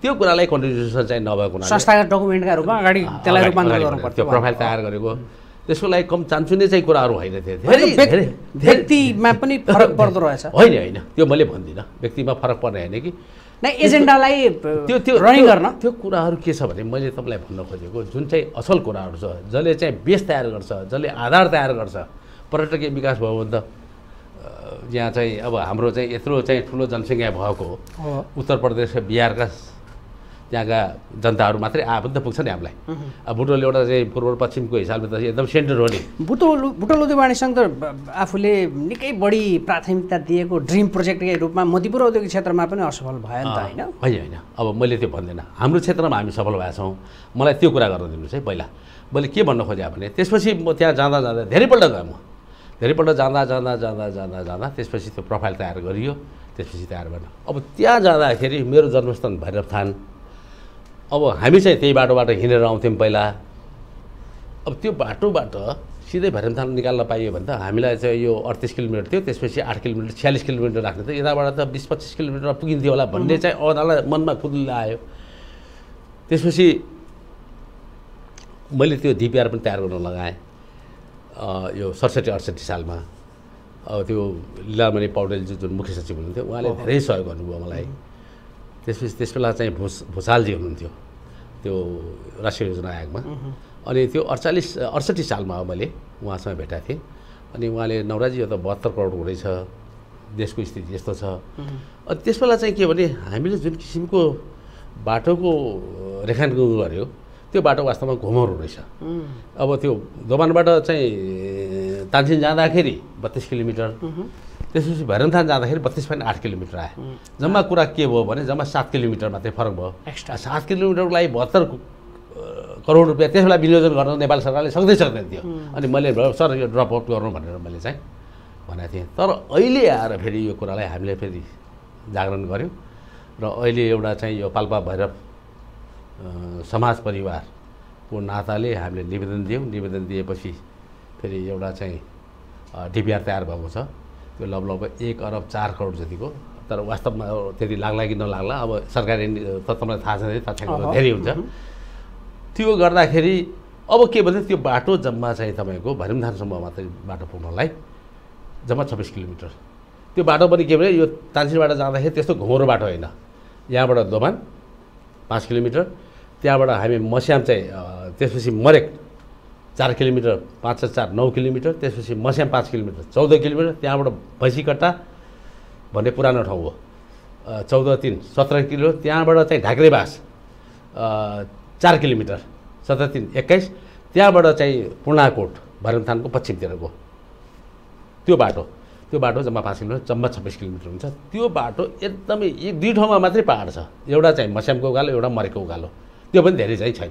त्यो कुरालाई कन्ट्रिब्युसन चाहिँ नभएको संस्थागत डकुमेन्टका रूपमा अगाडि त्यसलाई रूपान्तरण त्यो प्रोफाइल तयार गरेको त्यसको लागि कम चान्सुने चाहिँ कुराहरू होइन व्यक्तिमा पनि फरक पर्दो रहेछ होइन होइन त्यो मैले भन्दिनँ व्यक्तिमा फरक पर्ने होइन कि नै एजेन्डालाई त्यो त्यो रनिङ गर्न त्यो कुराहरू के छ भने मैले तपाईँलाई भन्न खोजेको जुन चाहिँ असल कुराहरू छ जसले चाहिँ बेस तयार गर्छ जसले आधार तयार गर्छ पर्यटकीय विकास भयो भने त यहाँ चाहिँ अब हाम्रो चाहिँ यत्रो चाहिँ ठुलो जनसङ्ख्या भएको उत्तर प्रदेश र बिहारका त्यहाँका जनताहरू मात्रै आए पनि त पुग्छ नि हामीलाई अब बुटोल एउटा चाहिँ पूर्व पश्चिमको हिसाबले त एकदम सेन्टर हो नि बुटोल बुटोल उद्योगवाणीसँग त आफूले निकै बढी प्राथमिकता दिएको ड्रिम प्रोजेक्टकै रूपमा मतिपुर औद्योगिक क्षेत्रमा पनि असफल भयो नि त होइन होइन होइन अब मैले त्यो भन्दिनँ हाम्रो क्षेत्रमा हामी सफल भएका छौँ मलाई त्यो कुरा गर्न दिनुहोस् है पहिला मैले के भन्न खोजेँ भने त्यसपछि म त्यहाँ जाँदा जाँदा धेरैपल्ट गएँ म धेरैपल्ट जाँदा जाँदा जाँदा जाँदा जाँदा त्यसपछि त्यो प्रोफाइल तयार गरियो त्यसपछि तयार भएन अब त्यहाँ जाँदाखेरि मेरो जन्मस्थान भैरवथान अब हामी चाहिँ त्यही बाटोबाट हिँडेर आउँथ्यौँ पहिला अब त्यो बाटोबाट सिधै भैरमथान निकाल्न पाइयो भने त हामीलाई चाहिँ यो अडतिस किलोमिटर थियो त्यसपछि आठ किलोमिटर छ्यालिस किलोमिटर राख्ने थियो यताबाट त बिस पच्चिस किलोमिटर पुगिन्थ्यो होला भन्ने चाहिँ अवधालाई मनमा कुद्नु आयो त्यसपछि मैले त्यो डिपिआर पनि तयार गर्न लगाएँ यो सडसठी अडसठी सालमा अब त्यो लिलामणि पौडेलजी जुन मुख्य सचिव हुनुहुन्थ्यो उहाँले धेरै सहयोग गर्नुभयो मलाई त्यसपछि त्यस बेला चाहिँ भुस भुसालजी हुनुहुन्थ्यो त्यो राष्ट्रिय योजना आयोगमा अनि त्यो अडचालिस अडसट्ठी सालमा मैले उहाँसँग भेटाएको थिएँ अनि उहाँले नवराजी यो त बहत्तर करोड हुँदैछ देशको स्थिति यस्तो छ अनि त्यस बेला चाहिँ के भने हामीले जुन किसिमको बाटोको रेखाङ्कन गऱ्यो त्यो बाटो वास्तवमा घुमहरू रहेछ अब त्यो दोमानबाट चाहिँ तानसिन जाँदाखेरि बत्तिस किलोमिटर त्यसपछि भैरमथान जाँदाखेरि बत्तिस पोइन्ट आठ किलोमिटर आयो जम्मा कुरा के भयो भने जम्मा सात किलोमिटर मात्रै फरक भयो एक्स्ट्रा सात किलोमिटरको लागि बहत्तर करोड रुपियाँ त्यसबेला विनियोजन गर्न नेपाल सरकारले सक्दै सक्दैन थियो अनि मैले सर यो ड्रप आउट गर्नु भनेर मैले चाहिँ भनेको थिएँ तर अहिले आएर फेरि यो कुरालाई हामीले फेरि जागरण गऱ्यौँ र अहिले एउटा चाहिँ यो पाल्पा भैरव समाज परिवारको नाताले हामीले निवेदन दियौँ निवेदन दिएपछि फेरि एउटा चाहिँ डिपिआर तयार भएको छ त्यो लगभग लगभग एक अरब चार करोड जतिको तर वास्तवमा त्यति लाग्ला कि नलाग्ला अब सरकारी त तपाईँलाई थाहा छैन तथ्याङ्क धेरै हुन्छ त्यो गर्दाखेरि अब के भन्छ त्यो बाटो जम्मा चाहिँ तपाईँको भरिमधानसम्म मात्रै बाटो पुग्नलाई जम्मा छब्बिस किलोमिटर त्यो बाटो पनि के भने यो तानसिनबाट जाँदाखेरि त्यस्तो घुमरो बाटो होइन यहाँबाट दोभान पाँच किलोमिटर त्यहाँबाट हामी मस्याम चाहिँ त्यसपछि मरेक चार किलोमिटर पाँच सय चार नौ किलोमिटर त्यसपछि मस्याम पाँच किलोमिटर चौध किलोमिटर त्यहाँबाट भैँसीकट्टा भन्ने पुरानो ठाउँ हो चौध तिन सत्र किलो त्यहाँबाट चाहिँ ढाक्रेबास चार किलोमिटर सत्र तिन एक्काइस त्यहाँबाट चाहिँ पूर्णाकोट भरमथानको पश्चिमतिरको त्यो बाटो त्यो बाटो जम्मा पाँच किलोमिटर जम्मा छब्बिस किलोमिटर हुन्छ त्यो बाटो एकदमै एक दुई ठाउँमा मात्रै पाहाड छ एउटा चाहिँ मस्यामको उकालो एउटा मरेको उकालो त्यो पनि धेरै चाहिँ छैन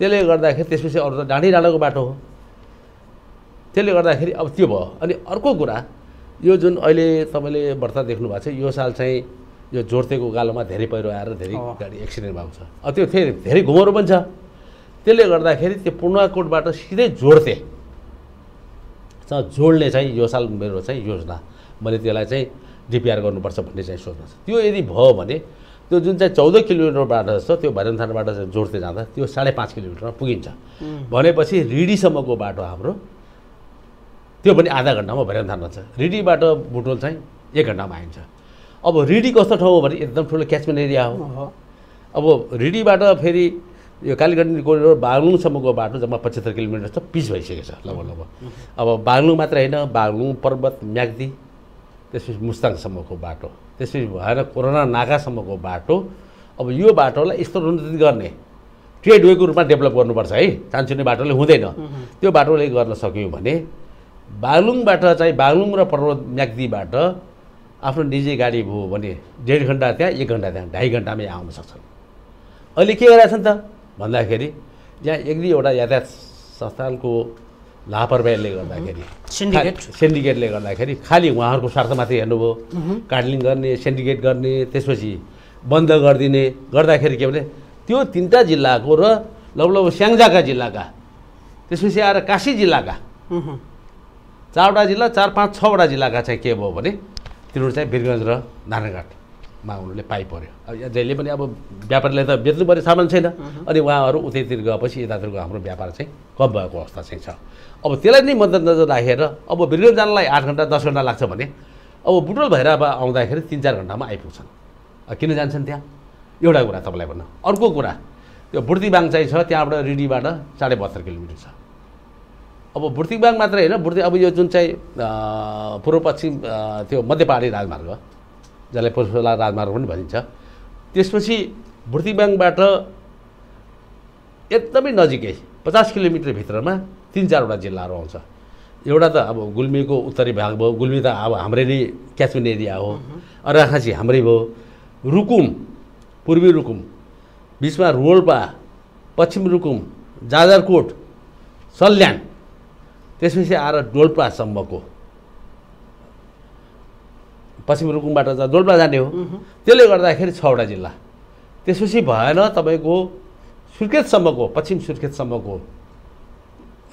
त्यसले गर्दाखेरि त्यसपछि अरू त डाँडी डाँडाको बाटो हो त्यसले गर्दाखेरि अब त्यो भयो अनि अर्को कुरा यो जुन अहिले तपाईँले व्रत देख्नुभएको छ यो साल चाहिँ यो जोर्तेको गालोमा धेरै पहिरो आएर धेरै गाडी एक्सिडेन्ट भएको छ अब त्यो फेरि धेरै घुमरो पनि छ त्यसले गर्दाखेरि त्यो पूर्णकोटबाट सिधै जोड्थे जोड्ने चाहिँ यो साल मेरो चाहिँ योजना मैले त्यसलाई चाहिँ डिपिआर गर्नुपर्छ भन्ने चाहिँ सोच्नु त्यो यदि भयो भने त्यो जुन चाहिँ चौध किलोमिटर बाटो जस्तो त्यो भैरनथानबाट जोड्दै जाँदा त्यो साढे पाँच किलोमिटरमा पुगिन्छ भनेपछि रिडीसम्मको बाटो हाम्रो त्यो पनि आधा घन्टामा भैरनथानमा छ रिडीबाट बुटोल चाहिँ एक घन्टामा आइन्छ अब रिडी कस्तो ठाउँ हो भने एकदम ठुलो क्याचमेन्ट एरिया हो अब रिडीबाट फेरि यो कालीगण्डी कोरिडोर बागलुङसम्मको बाटो जम्मा पचहत्तर किलोमिटर जस्तो पिच भइसकेको छ लगभग लगभग अब बागलुङ मात्र होइन बागलुङ पर्वत म्याग्दी त्यसपछि मुस्ताङसम्मको बाटो त्यसपछि भएर कोरोना नाकासम्मको बाटो अब यो बाटोलाई यस्तो उन्नति गर्ने ट्रेड वेको रूपमा डेभलप गर्नुपर्छ है चान्चुने बाटोले हुँदैन त्यो बाटोले गर्न सक्यौँ भने बागलुङबाट चाहिँ बागलुङ र पर्वत म्याग्दीबाट आफ्नो निजी गाडी भयो भने डेढ घन्टा त्यहाँ एक घन्टा त्यहाँ ढाई घन्टामै आउन सक्छन् अहिले के गरेका छन् त भन्दाखेरि यहाँ एक दुईवटा यातायात संस्थानको लापरवाहीले गर्दाखेरि सिन्डिकेट सिन्डिकेटले गर्दाखेरि खालि उहाँहरूको स्वार्थ मात्रै हेर्नुभयो कार्डलिङ गर्ने सिन्डिकेट गर्ने त्यसपछि बन्द गरिदिने गर्दाखेरि के भने त्यो तिनवटा जिल्लाको र लगभग स्याङ्जाका जिल्लाका त्यसपछि आएर काशी जिल्लाका चारवटा जिल्ला चार पाँच छवटा जिल्लाका चाहिँ के भयो भने तिनीहरू चाहिँ वीरगन्ज र नारायणघाटमा उनीहरूले पाइ पऱ्यो अब जहिले पनि अब व्यापारीलाई त बेच्नु पर्ने सामान छैन अनि उहाँहरू उतैतिर गएपछि यतातिरको हाम्रो व्यापार चाहिँ कम भएको अवस्था चाहिँ छ अब त्यसलाई नै मध्यनजर राखेर अब बिरुवा जानलाई आठ घन्टा दस घन्टा लाग्छ भने अब बुटोल भएर अब आउँदाखेरि तिन चार घन्टामा आइपुग्छन् किन जान्छन् त्यहाँ एउटा कुरा तपाईँलाई भन्न अर्को कुरा त्यो बुर्तिबाङ चाहिँ छ त्यहाँबाट रिडीबाट साढे बहत्तर किलोमिटर छ अब बुर्तिबाङ मात्र होइन बुर्ति अब यो जुन चाहिँ पूर्व पश्चिम त्यो मध्यपहाडी राजमार्ग जसलाई पुष्पला राजमार्ग पनि भनिन्छ त्यसपछि बुर्तिबाङबाट एकदमै नजिकै पचास किलोमिटरभित्रमा तिन चारवटा जिल्लाहरू आउँछ एउटा त अब गुल्मीको उत्तरी भाग भयो गुल्मी त अब हाम्रै नै क्याचमेन एरिया हो अराखाँची हाम्रै भयो रुकुम पूर्वी रुकुम बिचमा रोल्पा पश्चिम रुकुम जाजरकोट सल्यान त्यसपछि आएर डोल्पासम्मको पश्चिम रुकुमबाट त डोल्पा जाने हो त्यसले गर्दाखेरि छवटा जिल्ला त्यसपछि भएन तपाईँको सुर्खेतसम्मको पश्चिम सुर्खेतसम्मको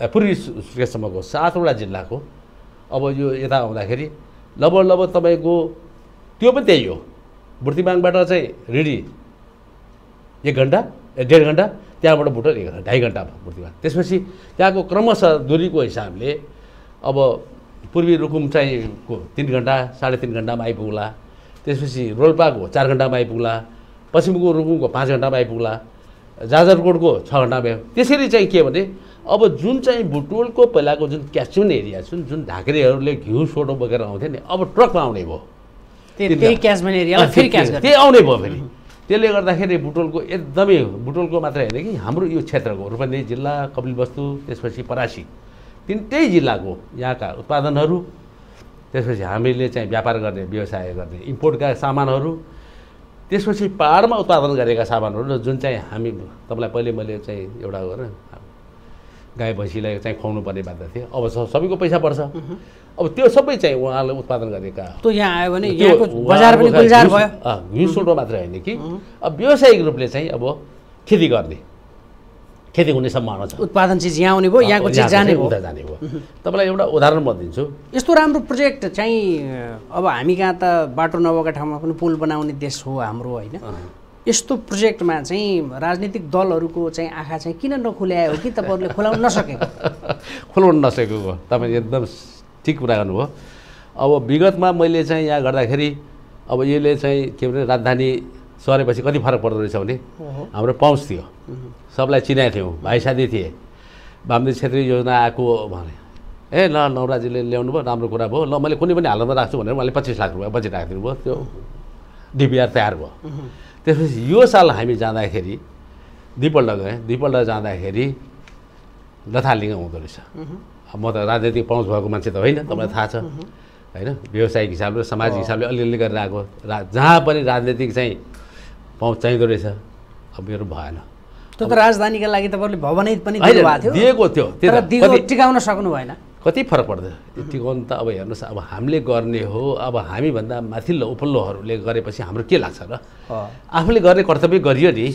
पूर्वी सुर्खेतसम्मको सातवटा जिल्लाको अब यो यता आउँदाखेरि लगभग लगभग तपाईँको त्यो पनि त्यही हो बुर्तिमाङबाट चाहिँ रिडी एक घन्टा डेढ घन्टा त्यहाँबाट भुटर एक घन्टा ढाई घन्टा बुर्तिमाङ त्यसपछि त्यहाँको क्रमशः दुरीको हिसाबले अब पूर्वी रुकुम चाहिँ को तिन घन्टा साढे तिन घन्टामा आइपुग्ला त्यसपछि रोल्पाको चार घन्टामा आइपुग्ला पश्चिमको रुकुमको पाँच घन्टामा आइपुग्ला जाजरकोटको छ घन्टामा त्यसरी चाहिँ के भने अब जुन चाहिँ बुटोलको पहिलाको जुन क्याचुन एरिया छन् जुन ढाक्रेहरूले घिउ सोडो बोकेर आउँथे नि अब ट्रकमा आउने भयो त्यही आउने भयो फेरि त्यसले गर्दाखेरि बुटोलको एकदमै बुटोलको मात्र होइन कि हाम्रो यो क्षेत्रको रूपन्देही जिल्ला कपिलवस्तु त्यसपछि परासी तिनटै जिल्लाको यहाँका उत्पादनहरू त्यसपछि हामीले चाहिँ व्यापार गर्ने व्यवसाय गर्ने इम्पोर्टका सामानहरू त्यसपछि पाहाडमा उत्पादन गरेका सामानहरू जुन चाहिँ हामी तपाईँलाई पहिले मैले चाहिँ एउटा गाई भैँसीलाई चाहिँ खुवाउनु पर्ने बाध्य थियो अब सबैको पैसा पर्छ अब त्यो सबै चाहिँ उहाँले उत्पादन गरेका त्यो यहाँ आयो भने घिउ मात्रै होइन कि अब व्यावसायिक रूपले चाहिँ अब खेती गर्ने खेती हुने सम्भावना छ उत्पादन चिज यहाँ आउने भयो यहाँको चिज जाने उता जाने भयो तपाईँलाई एउटा उदाहरण म दिन्छु यस्तो राम्रो प्रोजेक्ट चाहिँ अब हामी कहाँ त बाटो नभएको ठाउँमा पनि पुल बनाउने देश हो हाम्रो होइन यस्तो प्रोजेक्टमा चाहिँ राजनीतिक दलहरूको चाहिँ आँखा चाहिँ किन नखुल्यायो कि तपाईँहरूले खुलाउन नसकेको खुलाउन नसकेको तपाईँ एकदम ठिक कुरा गर्नुभयो अब विगतमा मैले चाहिँ यहाँ गर्दाखेरि अब यसले चाहिँ के भने राजधानी सरेपछि कति फरक पर्दो रहेछ भने हाम्रो पहुँच थियो सबलाई चिनाएको थियौँ भाइ साथी थिए बामदी छेत्री योजना आएको भने ए ल नौराजीले ल्याउनु भयो राम्रो कुरा भयो ल मैले कुनै पनि हालतमा राख्छु भनेर उहाँले पच्चिस लाख रुपियाँ बजेट राखिदिनु भयो त्यो डिपिआर तयार भयो त्यसपछि यो साल हामी जाँदाखेरि दुईपल्ट गएँ दुईपल्ट जाँदाखेरि लथालिङ्ग हुँदो रहेछ म त राजनीतिक पहुँच भएको मान्छे त होइन तपाईँलाई थाहा छ होइन व्यवसायिक हिसाबले सामाजिक हिसाबले अलिअलि गरेर आएको रा जहाँ पनि राजनीतिक चाहिँ पहुँच चाहिँ रहेछ अब मेरो भएन त्यो त राजधानीका लागि तपाईँले भवनै पनि दिएको थियो टिकाउन सक्नु भएन कति फरक पर्दैन यति त अब हेर्नुहोस् अब हामीले गर्ने हो अब हामीभन्दा माथिल्लो उपल्लोहरूले गरेपछि हाम्रो के लाग्छ र आफूले गर्ने कर्तव्य गरियो नि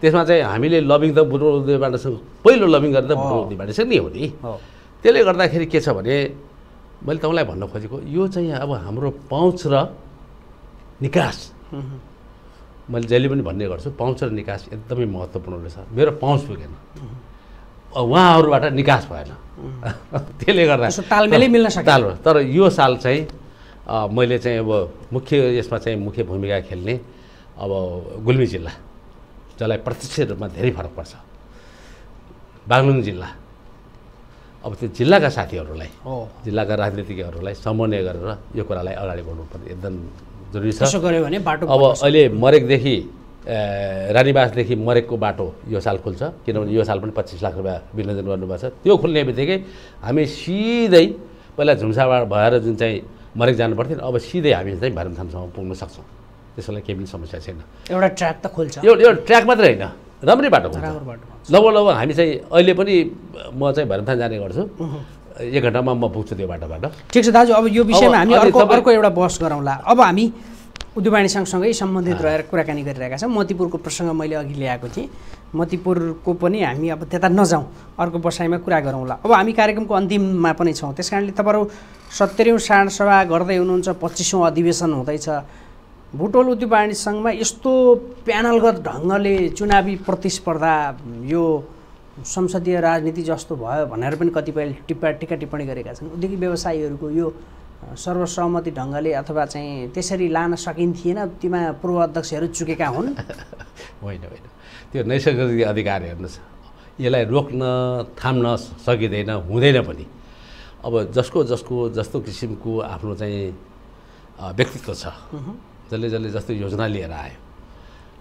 त्यसमा चाहिँ हामीले लभिङ त बुढो पहिलो लभिङ गरेर त बुढो नि हो नि त्यसले गर्दाखेरि के छ भने मैले तपाईँलाई भन्न खोजेको यो चाहिँ अब हाम्रो पहुँच र निकास मैले जहिले पनि भन्ने गर्छु पहुँच र निकास एकदमै महत्त्वपूर्ण रहेछ मेरो पहुँच पुगेन उहाँहरूबाट निकास भएन त्यसले गर्दा तालमेलै मिल्न सक्छ ताल तर यो साल चाहिँ मैले चाहिँ अब मुख्य यसमा चाहिँ मुख्य भूमिका खेल्ने अब गुल्मी जिल्ला जसलाई प्रत्यक्ष रूपमा धेरै फरक पर्छ बागलुङ जिल्ला अब त्यो जिल्लाका साथीहरूलाई जिल्लाका राजनीतिज्ञहरूलाई समन्वय गरेर यो कुरालाई अगाडि बढ्नु पर्ने एकदम जरुरी छ भने बाटो अब अहिले मरेकदेखि रानीबासदेखि मरेकको बाटो यो साल खुल्छ किनभने यो साल पनि पच्चिस लाख रुपियाँ विनियोजन छ त्यो खुल्ने बित्तिकै हामी सिधै पहिला झुम्साबाट भएर जुन चाहिँ मरेक जानु पर्थ्यो अब सिधै हामी चाहिँ भरमथानसम्म पुग्न सक्छौँ त्यसको लागि केही पनि समस्या छैन एउटा ट्र्याक त खुल्छ एउटा एउटा ट्र्याक मात्रै होइन राम्रै बाटो लगभग लगभग हामी चाहिँ अहिले पनि म चाहिँ भरमथान जाने गर्छु एक घन्टामा म पुग्छु त्यो बाटोबाट ठिक छ दाजु अब यो विषयमा हामी अर्को एउटा बस गरौँला अब हामी उद्योवाणी सँगसँगै सम्बन्धित रहेर कुराकानी गरिरहेका छौँ मतिपुरको प्रसङ्ग मैले अघि ल्याएको थिएँ मतिपुरको पनि हामी अब त्यता नजाउँ अर्को बसाइमा कुरा गरौँला अब हामी कार्यक्रमको अन्तिममा पनि छौँ त्यस कारणले तपाईँहरू सत्तरीौँ सभा गर्दै हुनुहुन्छ पच्चिसौँ अधिवेशन हुँदैछ भुटोल उद्योग सङ्घमा यस्तो प्यानलगत ढङ्गले चुनावी प्रतिस्पर्धा यो संसदीय राजनीति जस्तो भयो भनेर पनि कतिपय टिप्पा टिका टिप्पणी गरेका छन् उद्योगिक व्यवसायीहरूको यो सर्वसहमति ढङ्गले अथवा चाहिँ त्यसरी लान सकिन्थेन तीमा पूर्व अध्यक्षहरू चुकेका हुन् होइन होइन त्यो नैसर्गिक अधिकार हेर्नुहोस् यसलाई रोक्न थाम्न सकिँदैन हुँदैन पनि अब जसको जसको जस्तो किसिमको आफ्नो चाहिँ व्यक्तित्व छ जसले जसले जस्तो योजना लिएर आयो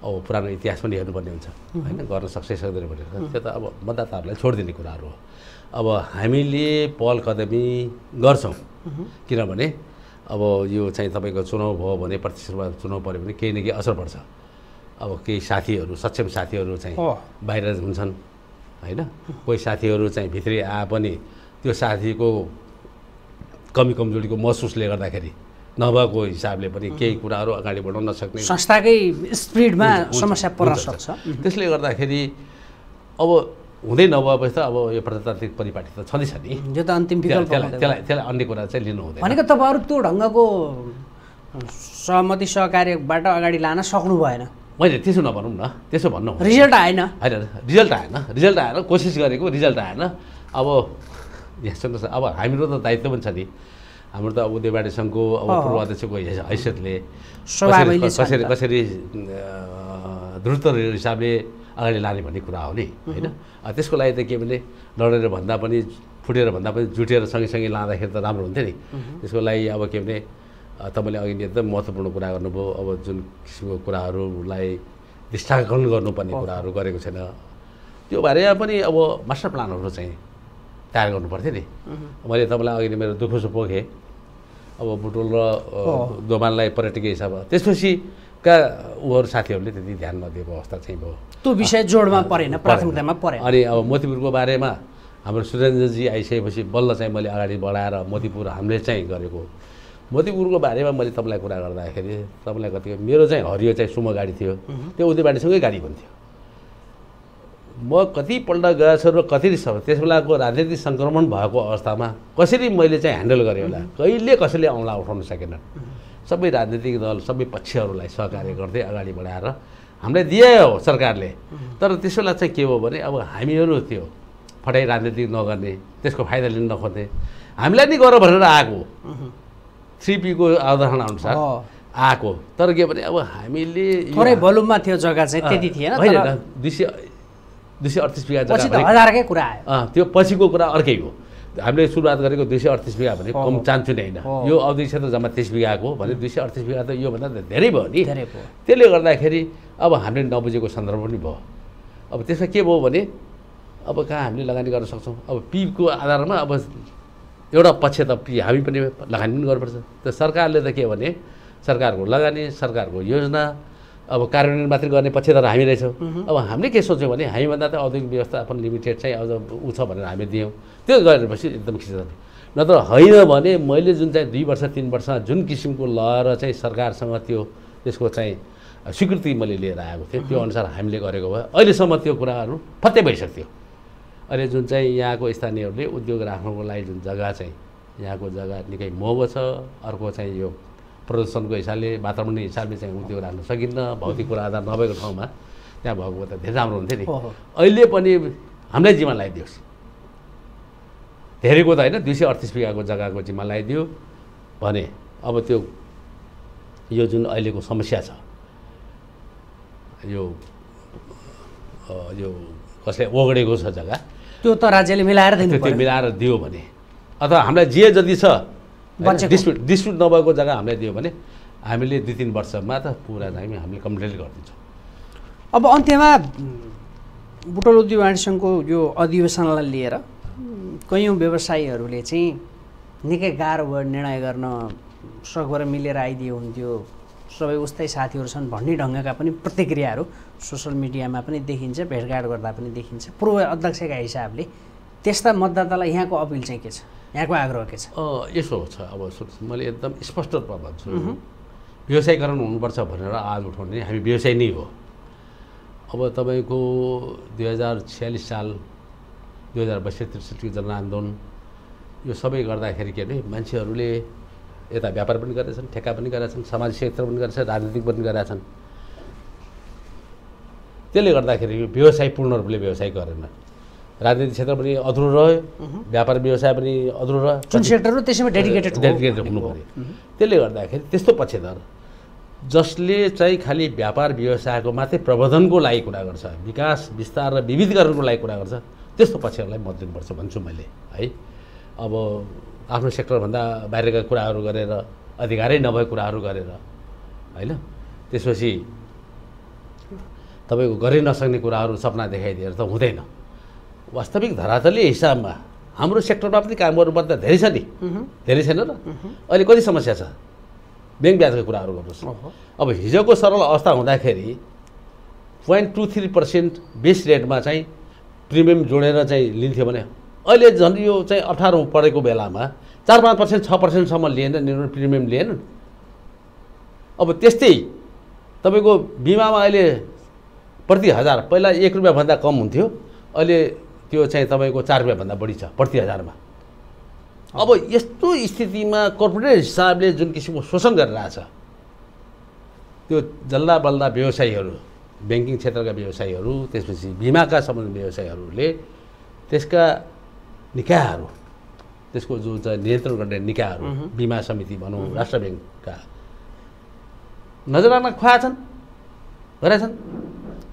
अब पुरानो इतिहास पनि हेर्नुपर्ने हुन्छ होइन गर्न सक्छ सक्दैन भनेर त्यो त अब मतदाताहरूलाई छोडिदिने कुराहरू हो अब हामीले पहल कदमी गर्छौँ किनभने अब यो चाहिँ तपाईँको चुनाउ भयो भने प्रतिस्पर्धा चुनाउ पऱ्यो भने केही न केही असर पर्छ अब केही साथीहरू सक्षम साथीहरू चाहिँ बाहिर हुन्छन् होइन कोही साथीहरू चाहिँ भित्री आए पनि त्यो साथीको कमी कमजोरीको महसुसले गर्दाखेरि नभएको हिसाबले पनि केही कुराहरू अगाडि बढाउन नसक्ने संस्थाकै स्पिडमा समस्या पर्न सक्छ त्यसले गर्दाखेरि अब हुँदै नभएपछि त अब यो प्रजातान्त्रिक परिपाटी त छँदैछ नि यो त अन्तिम त्यसलाई त्यसलाई अन्य कुरा चाहिँ लिनु हुँदैन भनेको तपाईँहरू त्यो ढङ्गको सहमति सहकार्यबाट अगाडि लान सक्नु भएन मैले त्यसो नभनौँ न त्यसो भन्नु रिजल्ट आएन होइन रिजल्ट आएन रिजल्ट आएन कोसिस गरेको रिजल्ट आएन अब यहाँ सुन्नुहोस् अब हाम्रो त दायित्व पनि छ नि हाम्रो त अब देवाडी सङ्घको अब पूर्व अध्यक्षको हैसियतले कसरी कसरी द्रुत हिसाबले अगाडि लाने भन्ने कुरा हो नि होइन त्यसको लागि त के भने लडेर भन्दा पनि फुटेर भन्दा पनि जुटेर सँगैसँगै लाँदाखेरि त राम्रो हुन्थ्यो नि त्यसको लागि अब के भने तपाईँले अघि नै एकदम महत्त्वपूर्ण कुरा गर्नुभयो अब जुन किसिमको कुराहरूलाई दृष्टाङ्कन गर्नुपर्ने कुराहरू गरेको छैन त्यो बारेमा पनि अब मास्टर प्लानहरू चाहिँ तयार गर्नु पर्थ्यो नि मैले तपाईँलाई अघि नै मेरो दुःख सुखेँ अब बुटोल र दोमानलाई पर्यटकीय हिसाबमा त्यसपछि का उहरू साथीहरूले त्यति ध्यान नदिएको अवस्था चाहिँ भयो त्यो विषय जोडमा परेन प्राथमिकतामा परेन अनि अब मोतीपुरको बारेमा हाम्रो सुरेन्द्रजी आइसकेपछि बल्ल चाहिँ मैले अगाडि बढाएर मोतीपुर हामीले चाहिँ गरेको मोतीपुरको बारेमा मैले तपाईँलाई कुरा गर्दाखेरि तपाईँलाई कति मेरो चाहिँ हरियो चाहिँ सुमो गाडी थियो त्यो बाटीसँगै गाडी भन्थ्यो म कतिपल्ट गएछु र कति त्यस बेलाको राजनीतिक सङ्क्रमण भएको अवस्थामा कसरी मैले चाहिँ ह्यान्डल गरेँ होला कहिले कसैले औँला उठाउन सकेन सबै राजनीतिक दल सबै पक्षहरूलाई सहकार्य गर्दै अगाडि बढाएर हामीलाई दिए हो सरकारले तर त्यसो बेला चाहिँ के हो भने अब हामीहरू त्यो फटाइ राजनीति नगर्ने त्यसको फाइदा लिन नखोज्ने हामीलाई नि गर भनेर आएको थ्री पीको अवधारणा अनुसार आएको तर के भने अब हामीले थोरै भोल्युममा थियो जग्गा चाहिँ त्यति थिएन होइन दुई सय दुई सय अडतिस बिघा हजारकै कुरा आयो त्यो पछिको कुरा अर्कै हो हामीले सुरुवात गरेको दुई सय अडतिस बिघा भने कम चाहन्छु नै होइन यो अवधि क्षेत्र जम्मा तिस बिघाको भने दुई सय अडतिस बिघा त योभन्दा त धेरै भयो नि त्यसले गर्दाखेरि अब हामीले नबुझेको सन्दर्भ पनि भयो अब त्यसमा के भयो भने अब कहाँ हामीले लगानी गर्न सक्छौँ अब पिपको आधारमा अब एउटा पक्ष त पी हामी पनि लगानी पनि गर्नुपर्छ त सरकारले त के भने सरकारको लगानी सरकारको योजना अब कार्यान्वयन मात्रै गर्ने पक्षधर हामी रहेछौँ अब हामीले के सोच्यौँ भने हामीभन्दा त औद्योगिक व्यवस्थापन लिमिटेड चाहिँ अझ ऊ छ भनेर हामी दियौँ त्यो गरेपछि एकदम खिचेर नत्र होइन भने मैले जुन चाहिँ दुई वर्ष तिन वर्ष जुन किसिमको लहर चाहिँ सरकारसँग त्यो त्यसको चाहिँ स्वीकृति मैले लिएर आएको थिएँ त्यो अनुसार हामीले गरेको भए अहिलेसम्म त्यो कुराहरू फत्तै भइसक्थ्यो अहिले जुन चाहिँ यहाँको स्थानीयहरूले उद्योग राख्नुको लागि जुन जग्गा चाहिँ यहाँको जग्गा निकै महँगो छ अर्को चाहिँ यो प्रदूषणको हिसाबले वातावरणीय हिसाबले चाहिँ उद्योग राख्न सकिन्न भौतिक कुरा आधार नभएको ठाउँमा त्यहाँ भएको त धेरै राम्रो हुन्थ्यो नि अहिले पनि हामीलाई जिम्मा लगाइदियोस् धेरैको त होइन दुई सय अडतिस बिघाको जग्गाको जिम्मा लगाइदियो भने अब त्यो यो जुन अहिलेको समस्या छ यो यो कसले ओगडेको छ जग्गा त्यो त राज्यले मिलाएर त्यो मिलाएर दियो भने अथवा हामीलाई जे जति छ डिस्प्युट डिस्प्युट नभएको जग्गा हामीलाई दियो भने हामीले दुई तिन वर्षमा त पुरा चाहिँ हामीले कम्प्लेन गरिदिन्छौँ अब अन्त्यमा बुटल उद्योग सङ्घको यो अधिवेशनलाई लिएर कैयौँ व्यवसायीहरूले चाहिँ निकै गाह्रो भयो निर्णय गर्न सकभर मिलेर आइदियो हुन्थ्यो सबै उस्तै साथीहरू छन् भन्ने ढङ्गका पनि प्रतिक्रियाहरू सोसियल मिडियामा पनि देखिन्छ भेटघाट गर्दा पनि देखिन्छ पूर्व अध्यक्षका हिसाबले त्यस्ता मतदातालाई यहाँको अपिल चाहिँ के छ यहाँको आग्रह के छ यसो छ अब मैले एकदम स्पष्ट रूपमा भन्छु व्यवसायीकरण हुनुपर्छ भनेर आज उठाउने हामी व्यवसाय नै हो अब तपाईँको दुई हजार छ्यालिस साल दुई हजार बैसठी त्रिसठीको जनआन्दोलन यो सबै गर्दाखेरि के अरे मान्छेहरूले यता व्यापार पनि छन् ठेक्का पनि छन् सामाजिक क्षेत्र पनि छन् राजनीतिक पनि गरेका छन् त्यसले गर्दाखेरि व्यवसाय पूर्ण रूपले व्यवसाय गरेन राजनीति क्षेत्र पनि अधुरो रह्यो व्यापार व्यवसाय पनि अधुरो रह्यो जुन सेक्टर हो त्यसैमा डेडिकेटेड डेडिकेटेड हुनु पऱ्यो त्यसले गर्दाखेरि त्यस्तो पक्षधर जसले चाहिँ खालि व्यापार व्यवसायको मात्रै प्रबन्धनको लागि कुरा गर्छ विकास विस्तार र विविधकरणको लागि कुरा गर्छ त्यस्तो पक्षहरूलाई मत दिनुपर्छ भन्छु मैले है अब आफ्नो सेक्टरभन्दा बाहिरका कुराहरू गरेर अधिकारै नभएको कुराहरू गरेर होइन त्यसपछि तपाईँको गरै नसक्ने कुराहरू सपना देखाइदिएर त हुँदैन वास्तविक धरातलीय हिसाबमा हाम्रो सेक्टरमा पनि काम गर्नुपर्दा धेरै छ नि धेरै छैन र अहिले कति समस्या छ ब्याङ्क ब्याजको कुराहरू गर्नुहोस् अब हिजोको सरल अवस्था हुँदाखेरि point two three percent base रेटमा चाहिँ प्रिमियम जोडेर चाहिँ लिन्थ्यो भने अहिले झन् यो चाहिँ अप्ठ्यारो परेको बेलामा चार पाँच पर्सेन्ट छ पर्सेन्टसम्म लिएन निर्माण प्रिमियम लिएन अब त्यस्तै तपाईँको बिमामा अहिले प्रति हजार पहिला एक रुपियाँभन्दा कम हुन्थ्यो अहिले त्यो चाहिँ तपाईँको चार रुपियाँभन्दा बढी छ प्रति हजारमा अब यस्तो स्थितिमा कर्पोरेट हिसाबले जुन किसिमको शोषण गरिरहेछ त्यो जल्दा बल्दा व्यवसायीहरू ब्याङ्किङ क्षेत्रका व्यवसायीहरू त्यसपछि बिमाका सम्बन्धित व्यवसायीहरूले त्यसका निकायहरू त्यसको जो चाहिँ नियन्त्रण गर्ने निकायहरू बिमा समिति भनौँ राष्ट्र ब्याङ्कका नजरमा खुवाएछन् गरेछन्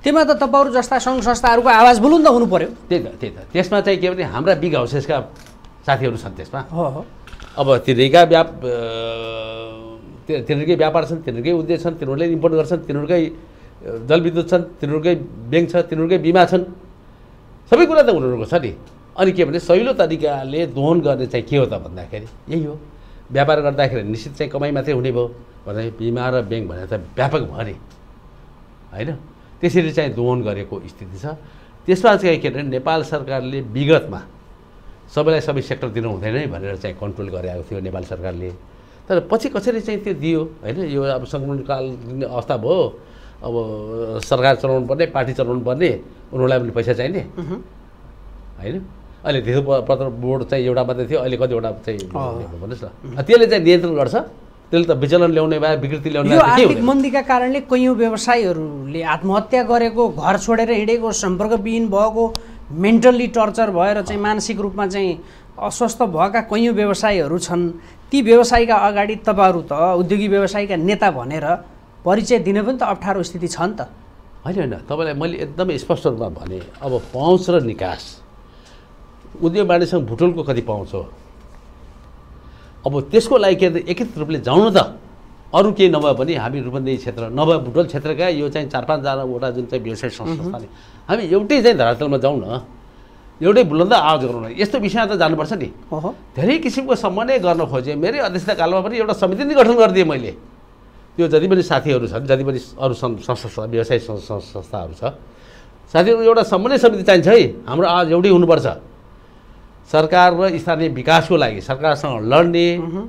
त्यहीमा त तपाईँहरू जस्ता सङ्घ संस्थाहरूको आवाज बुलुन्द हुनु पऱ्यो त्यही त त्यही त त्यसमा चाहिँ के भने हाम्रा बिग हाउसेसका साथीहरू छन् त्यसमा हो अब तिनीहरूका व्याप तिनीहरूकै व्यापार छन् तिनीहरूकै उद्योग छन् तिनीहरूले इम्पोर्ट गर्छन् तिनीहरूकै जलविद्युत छन् तिनीहरूकै ब्याङ्क छ तिनीहरूकै बिमा छन् सबै कुरा त उनीहरूको छ नि अनि के भने सहिलो तरिकाले दोहन गर्ने चाहिँ के हो त भन्दाखेरि यही हो व्यापार गर्दाखेरि निश्चित चाहिँ कमाइ मात्रै हुने भयो भने बिमा र ब्याङ्क भनेर त व्यापक भयो नि होइन त्यसरी चाहिँ दोहन गरेको स्थिति छ त्यसमा चाहिँ के भने नेपाल सरकारले विगतमा सबैलाई सबै सेक्टर दिनु हुँदैन है भनेर चाहिँ कन्ट्रोल गरेको थियो नेपाल सरकारले तर पछि कसरी चाहिँ त्यो दियो होइन यो अब सङ्क्रमणकाल अवस्था भयो अब सरकार चलाउनु पर्ने पार्टी चलाउनु पर्ने उनीहरूलाई पनि पैसा चाहिने होइन अहिले धेरै पत्र बोर्ड चाहिँ एउटा मात्रै थियो अहिले कतिवटा चाहिँ भन्नुहोस् न त्यसले चाहिँ नियन्त्रण गर्छ त्यसले त विचलन ल्याउने भए विकृति ल्याउने यो आर्थिक मन्दीका कारणले कैयौँ व्यवसायीहरूले आत्महत्या गरेको घर छोडेर हिँडेको सम्पर्कविहीन भएको मेन्टल्ली टर्चर भएर चाहिँ मानसिक रूपमा चाहिँ अस्वस्थ भएका कैयौँ व्यवसायीहरू छन् ती व्यवसायका अगाडि तपाईँहरू त उद्योगिक व्यवसायका नेता भनेर परिचय दिने पनि त अप्ठ्यारो स्थिति छ नि त होइन होइन तपाईँलाई मैले एकदमै स्पष्ट रूपमा भने अब पहुँच र निकास उद्योग वाणिज्यसँग भुटोलको कति पाउँछ अब त्यसको लागि के एकीकृत रूपले जाउनु त अरू केही नभए पनि हामी रूपन्देही क्षेत्र नभए भुटोल क्षेत्रका यो चाहिँ चार पाँचजनावटा जुन चाहिँ व्यवसाय संस्थाले हामी एउटै चाहिँ धरातलमा जाउँ न एउटै बुलन्द आवाज गरौँ न यस्तो विषयमा त जानुपर्छ नि धेरै किसिमको समन्वय गर्न खोजेँ मेरै अध्यक्षताकालमा पनि एउटा समिति नै गठन गरिदिएँ मैले त्यो जति पनि साथीहरू छन् जति पनि अरू संस्था व्यवसाय संस्थाहरू छ साथीहरू एउटा समन्वय समिति चाहिन्छ है हाम्रो आवाज एउटै हुनुपर्छ सरकार र स्थानीय विकासको लागि सरकारसँग लड्ने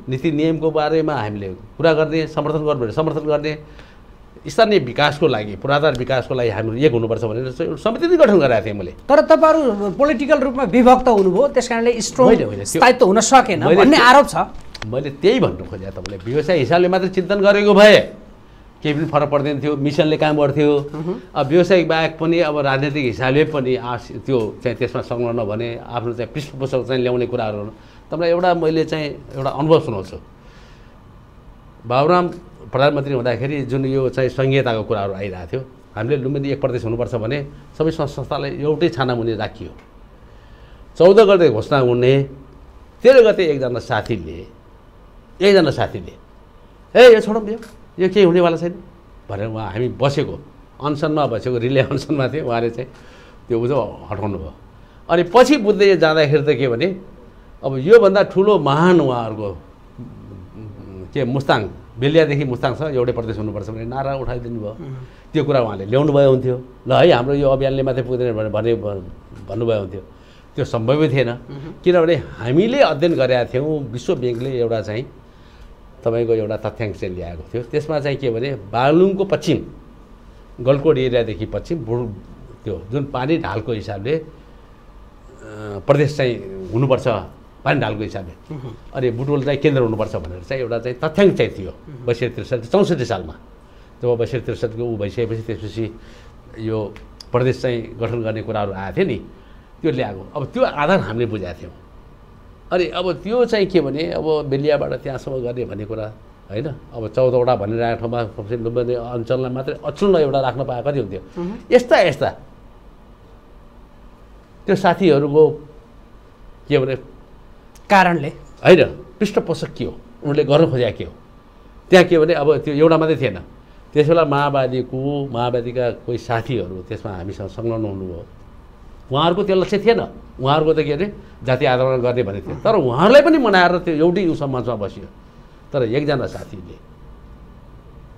नीति नियमको बारेमा हामीले कुरा गर्ने समर्थन गर्नु भने समर्थन गर्ने स्थानीय विकासको लागि पूर्वाधार विकासको लागि हामी एक हुनुपर्छ भनेर समिति नै गठन गराएको थिएँ मैले तर तपाईँहरू पोलिटिकल रूपमा विभक्त हुनुभयो त्यस कारणले स्ट्रङ स्थायित्व हुन सकेन भन्ने आरोप छ मैले त्यही भन्नु खोजेँ तपाईँले व्यवसाय हिसाबले मात्रै चिन्तन गरेको भए केही पनि फरक पर्दैन थियो मिसनले काम गर्थ्यो अब व्यवसायिक बाहेक पनि अब राजनैतिक हिसाबले पनि त्यो चाहिँ त्यसमा संलग्न भने आफ्नो चाहिँ पृष्ठपोषक चाहिँ ल्याउने कुराहरू तपाईँलाई एउटा मैले चाहिँ एउटा अनुभव सुनाउँछु बाबुराम प्रधानमन्त्री हुँदाखेरि जुन यो चाहिँ सङ्घीयताको कुराहरू आइरहेको थियो हामीले लुम्बिनी एक प्रदेश हुनुपर्छ भने सबै संस्थालाई एउटै छाना मुनि राखियो चौध गते घोषणा हुने तेह्र गते एकजना साथीले एकजना साथीले ए यो छोडौँ यो यो केही हुनेवाला छैन भनेर उहाँ हामी बसेको अनसनमा बसेको रिले अनसनमा थियो उहाँले चाहिँ त्यो उसो हटाउनु भयो अनि पछि बुझ्दै जाँदाखेरि त के भने अब योभन्दा ठुलो महान उहाँहरूको के मुस्ताङ बेलियादेखि मुस्ताङ छ एउटै प्रदेश हुनुपर्छ भने नारा उठाइदिनु भयो त्यो कुरा उहाँले ल्याउनु भयो हुन्थ्यो ल है हाम्रो यो अभियानले मात्रै पुग्दैन भने भन्नुभयो हुन्थ्यो त्यो सम्भवै थिएन किनभने हामीले अध्ययन गरेका थियौँ विश्व ब्याङ्कले एउटा चाहिँ तपाईँको एउटा तथ्याङ्क चाहिँ ल्याएको थियो त्यसमा चाहिँ के भने बालुङको पश्चिम गलकोट एरियादेखि पश्चिम बुढ त्यो जुन पानी ढालको हिसाबले प्रदेश चाहिँ हुनुपर्छ पानी ढालको हिसाबले अनि बुटोल चाहिँ केन्द्र हुनुपर्छ भनेर चाहिँ एउटा चाहिँ तथ्याङ्क चाहिँ थियो बैसठी त्रिसठी चौसठी सालमा जब बैसठी त्रिसठीको ऊ भइसकेपछि त्यसपछि यो प्रदेश चाहिँ गठन गर्ने कुराहरू आएको थियो नि त्यो ल्याएको अब त्यो आधार हामीले बुझाएको थियौँ अनि अब त्यो चाहिँ के भने अब बेलियाबाट त्यहाँसम्म गर्ने भन्ने कुरा होइन अब चौधवटा भनेर आएको ठाउँमा लुम्बिनी अञ्चललाई मात्रै अचुल्न एउटा राख्न पाए कति हुन्थ्यो यस्ता यस्ता त्यो साथीहरूको के भने कारणले होइन पृष्ठपोषक के हो उनले गर्न खोजेका के हो त्यहाँ के भने अब त्यो एउटा मात्रै थिएन त्यस बेला माओवादीको माओवादीका कोही साथीहरू त्यसमा हामीसँग संलग्न हुनुभयो उहाँहरूको त्यो लक्ष्य थिएन उहाँहरूको त के अरे जाति आधारमा गर्ने भनेको थियो तर उहाँहरूलाई पनि मनाएर त्यो एउटै समाजमा मञ्चमा बसियो तर एकजना साथीले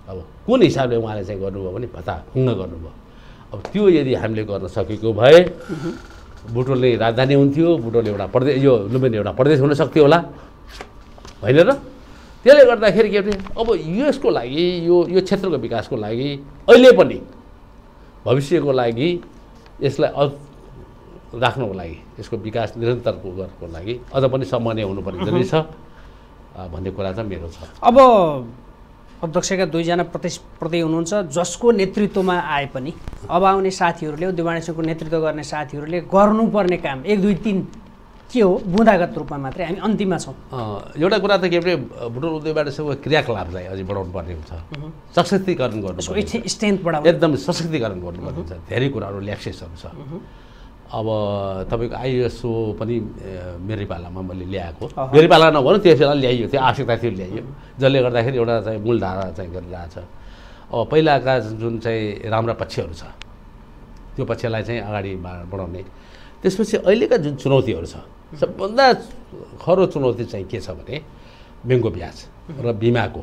अब कुन हिसाबले उहाँले चाहिँ गर्नुभयो भने भत्ता हुङ्ग गर्नुभयो अब त्यो यदि हामीले गर्न सकेको भए बुटोलले राजधानी हुन्थ्यो बुटोल एउटा प्रदेश यो लुम्बिनी एउटा प्रदेश हुनसक्थ्यो होला होइन र त्यसले गर्दाखेरि के भने अब यसको लागि यो यो क्षेत्रको विकासको लागि अहिले पनि भविष्यको लागि यसलाई राख्नको लागि यसको विकास निरन्तर गर्नको लागि अझ पनि सम्मान्य हुनुपर्ने जरुरी छ भन्ने कुरा चाहिँ मेरो छ अब अध्यक्षका दुईजना प्रतिस्पर्धी हुनुहुन्छ जसको नेतृत्वमा आए पनि अब आउने साथीहरूले दिवाणेश्वरको नेतृत्व गर्ने साथीहरूले गर्नुपर्ने काम एक दुई तिन के हो बुँदागत रूपमा मात्रै हामी अन्तिममा छौँ एउटा कुरा त के भने भुटोल उद्योगबाट क्रियाकलापलाई अझै बढाउनु पर्ने हुन्छ सशक्तिकरण गर्नु स्ट्रेन्थ बढाउनु एकदम सशक्तिकरण गर्नुपर्ने हुन्छ धेरै कुराहरू ल्याक्सेसहरू छ अब तपाईँको आइएसओ पनि मेरै पालामा मैले ल्याएको मेरै पाला नभनौँ त्यस बेला ल्याइयो त्यो आवश्यकता थियो ल्याइयो जसले गर्दाखेरि एउटा चाहिँ मूलधारा चाहिँ गरिरहेछ अब पहिलाका जुन चाहिँ राम्रा पक्षहरू छ त्यो पक्षलाई चाहिँ अगाडि बढाउने त्यसपछि अहिलेका जुन चुनौतीहरू छ सबभन्दा खरो चुनौती चाहिँ के छ भने ब्याङ्कको ब्याज र बिमाको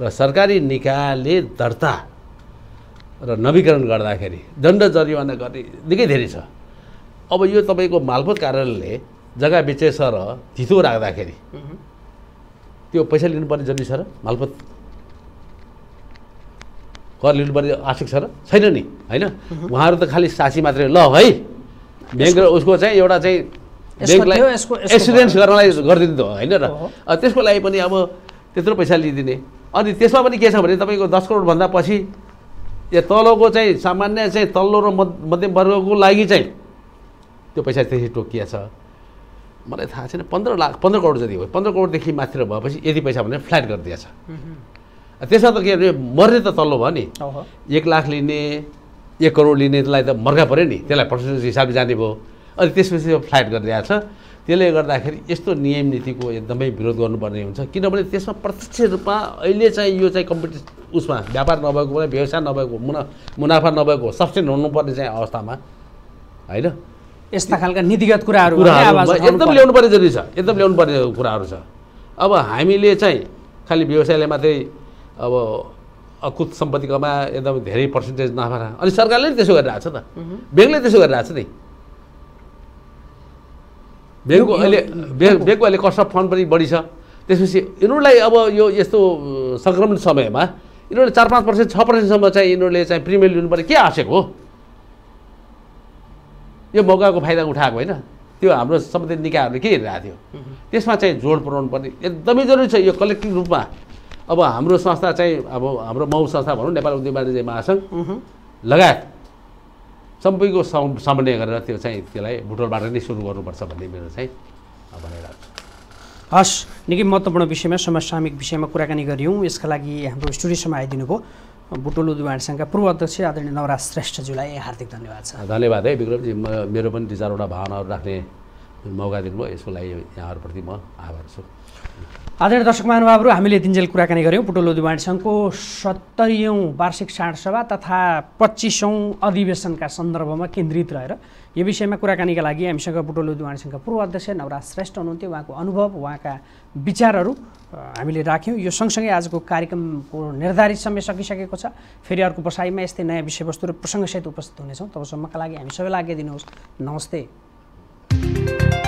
र सरकारी निकायले दर्ता र नवीकरण गर्दाखेरि दण्ड जरिवाना गर्ने निकै धेरै छ अब यो तपाईँको मालपोत कार्यालयले जग्गा बेचेछ र धितो राख्दाखेरि त्यो पैसा लिनुपर्ने जरुरी छ र मालपोत कर लिनुपर्ने आवश्यक छ र छैन नि होइन उहाँहरू त खालि सासी मात्रै ल है ब्याङ्क र उसको चाहिँ एउटा चाहिँ ब्याङ्कलाई एक्सिडेन्स गर्नलाई गरिदिनु होइन र त्यसको लागि पनि अब त्यत्रो पैसा लिइदिने अनि त्यसमा पनि के छ भने तपाईँको दस करोडभन्दा पछि यो तलको चाहिँ सामान्य चाहिँ तल्लो र मध्यम वर्गको लागि चाहिँ त्यो पैसा त्यसरी टोकिया छ मलाई थाहा छैन पन्ध्र लाख पन्ध्र करोड जति भयो पन्ध्र करोडदेखि माथि भएपछि यति पैसा भने फ्ल्याट गरिदिएछ त्यसमा त के अरे मर्ने त तल्लो भयो नि एक लाख लिने एक करोड लिनेलाई त मर्का पऱ्यो नि त्यसलाई पर्सेन्टेज हिसाबले जाने भयो अनि त्यसपछि फ्ल्याट फ्ल्याट छ त्यसले गर्दाखेरि यस्तो नियम नीतिको एकदमै विरोध गर्नुपर्ने हुन्छ किनभने त्यसमा प्रत्यक्ष रूपमा अहिले चाहिँ यो चाहिँ कम्पिटिस उसमा व्यापार नभएको व्यवसाय नभएको मुना मुनाफा नभएको सबसे हुनुपर्ने चाहिँ अवस्थामा होइन यस्ता खालका नीतिगत कुराहरू एकदम ल्याउनु पर्ने जरुरी छ एकदम ल्याउनु पर्ने कुराहरू छ अब हामीले चाहिँ खालि व्यवसायले मात्रै अब अकुत सम्पत्तिकोमा एकदम धेरै पर्सेन्टेज नफा अनि सरकारले नि त्यसो गरिरहेको छ त ब्याङ्कले त्यसो गरिरहेको छ नि ब्याङ्कको अहिले ब्याङ्क ब्याङ्कको अहिले कस्ट अफ फन्ड पनि बढी छ त्यसपछि यिनीहरूलाई अब यो यस्तो सङ्क्रमण समयमा यिनीहरूले चार पाँच पर्सेन्ट छ पर्सेन्टसम्म चाहिँ यिनीहरूले चाहिँ प्रिमियम लिनु पर्ने के आवश्यक हो यो मौकाको फाइदा उठाएको होइन त्यो हाम्रो सम्बन्धित निकायहरूले के हेरिरहेको थियो त्यसमा चाहिँ जोड पुऱ्याउनु पर्ने एकदमै जरुरी छ यो कलेक्टिभ रूपमा अब हाम्रो संस्था चाहिँ अब हाम्रो मौ संस्था भनौँ नेपाल उद्योग वाणिज्य महासङ्घ लगायत सबैको समन्वय गरेर त्यो चाहिँ त्यसलाई भुटोलबाट नै सुरु गर्नुपर्छ भन्ने मेरो चाहिँ भनिरहेको छु हस् निकै महत्त्वपूर्ण विषयमा समसामयिक विषयमा कुराकानी गरियौँ यसका लागि हाम्रो स्टुडियोसम्म आइदिनु भयो बुटोल उद्यम पूर्व अध्यक्ष आदरणीय नवराज श्रेष्ठज्यूलाई हार्दिक धन्यवाद छ धन्यवाद है विक्रमजी मेरो पनि दुई चारवटा भावनाहरू राख्ने मौका दिनुभयो यसको लागि यहाँहरूप्रति म आभार छु आदरणीय दर्शक महानुभावहरू हामीले दिनजेल कुराकानी गऱ्यौँ पुटोल दिवाणी सङ्घको सत्तरीौँ वार्षिक सभा तथा पच्चिसौँ अधिवेशनका सन्दर्भमा केन्द्रित रहेर यो विषयमा कुराकानीका लागि हामीसँग पुटोल दिवाणी सङ्घका पूर्व अध्यक्ष नवराज श्रेष्ठ हुनुहुन्थ्यो उहाँको अनुभव उहाँका विचारहरू हामीले राख्यौँ यो सँगसँगै आजको कार्यक्रमको निर्धारित समय सकिसकेको छ फेरि अर्को बसाइमा यस्तै नयाँ विषयवस्तु र प्रसङ्गसहित उपस्थित हुनेछौँ तबसम्मका लागि हामी सबैलाई आज्ञा दिनुहोस् नमस्ते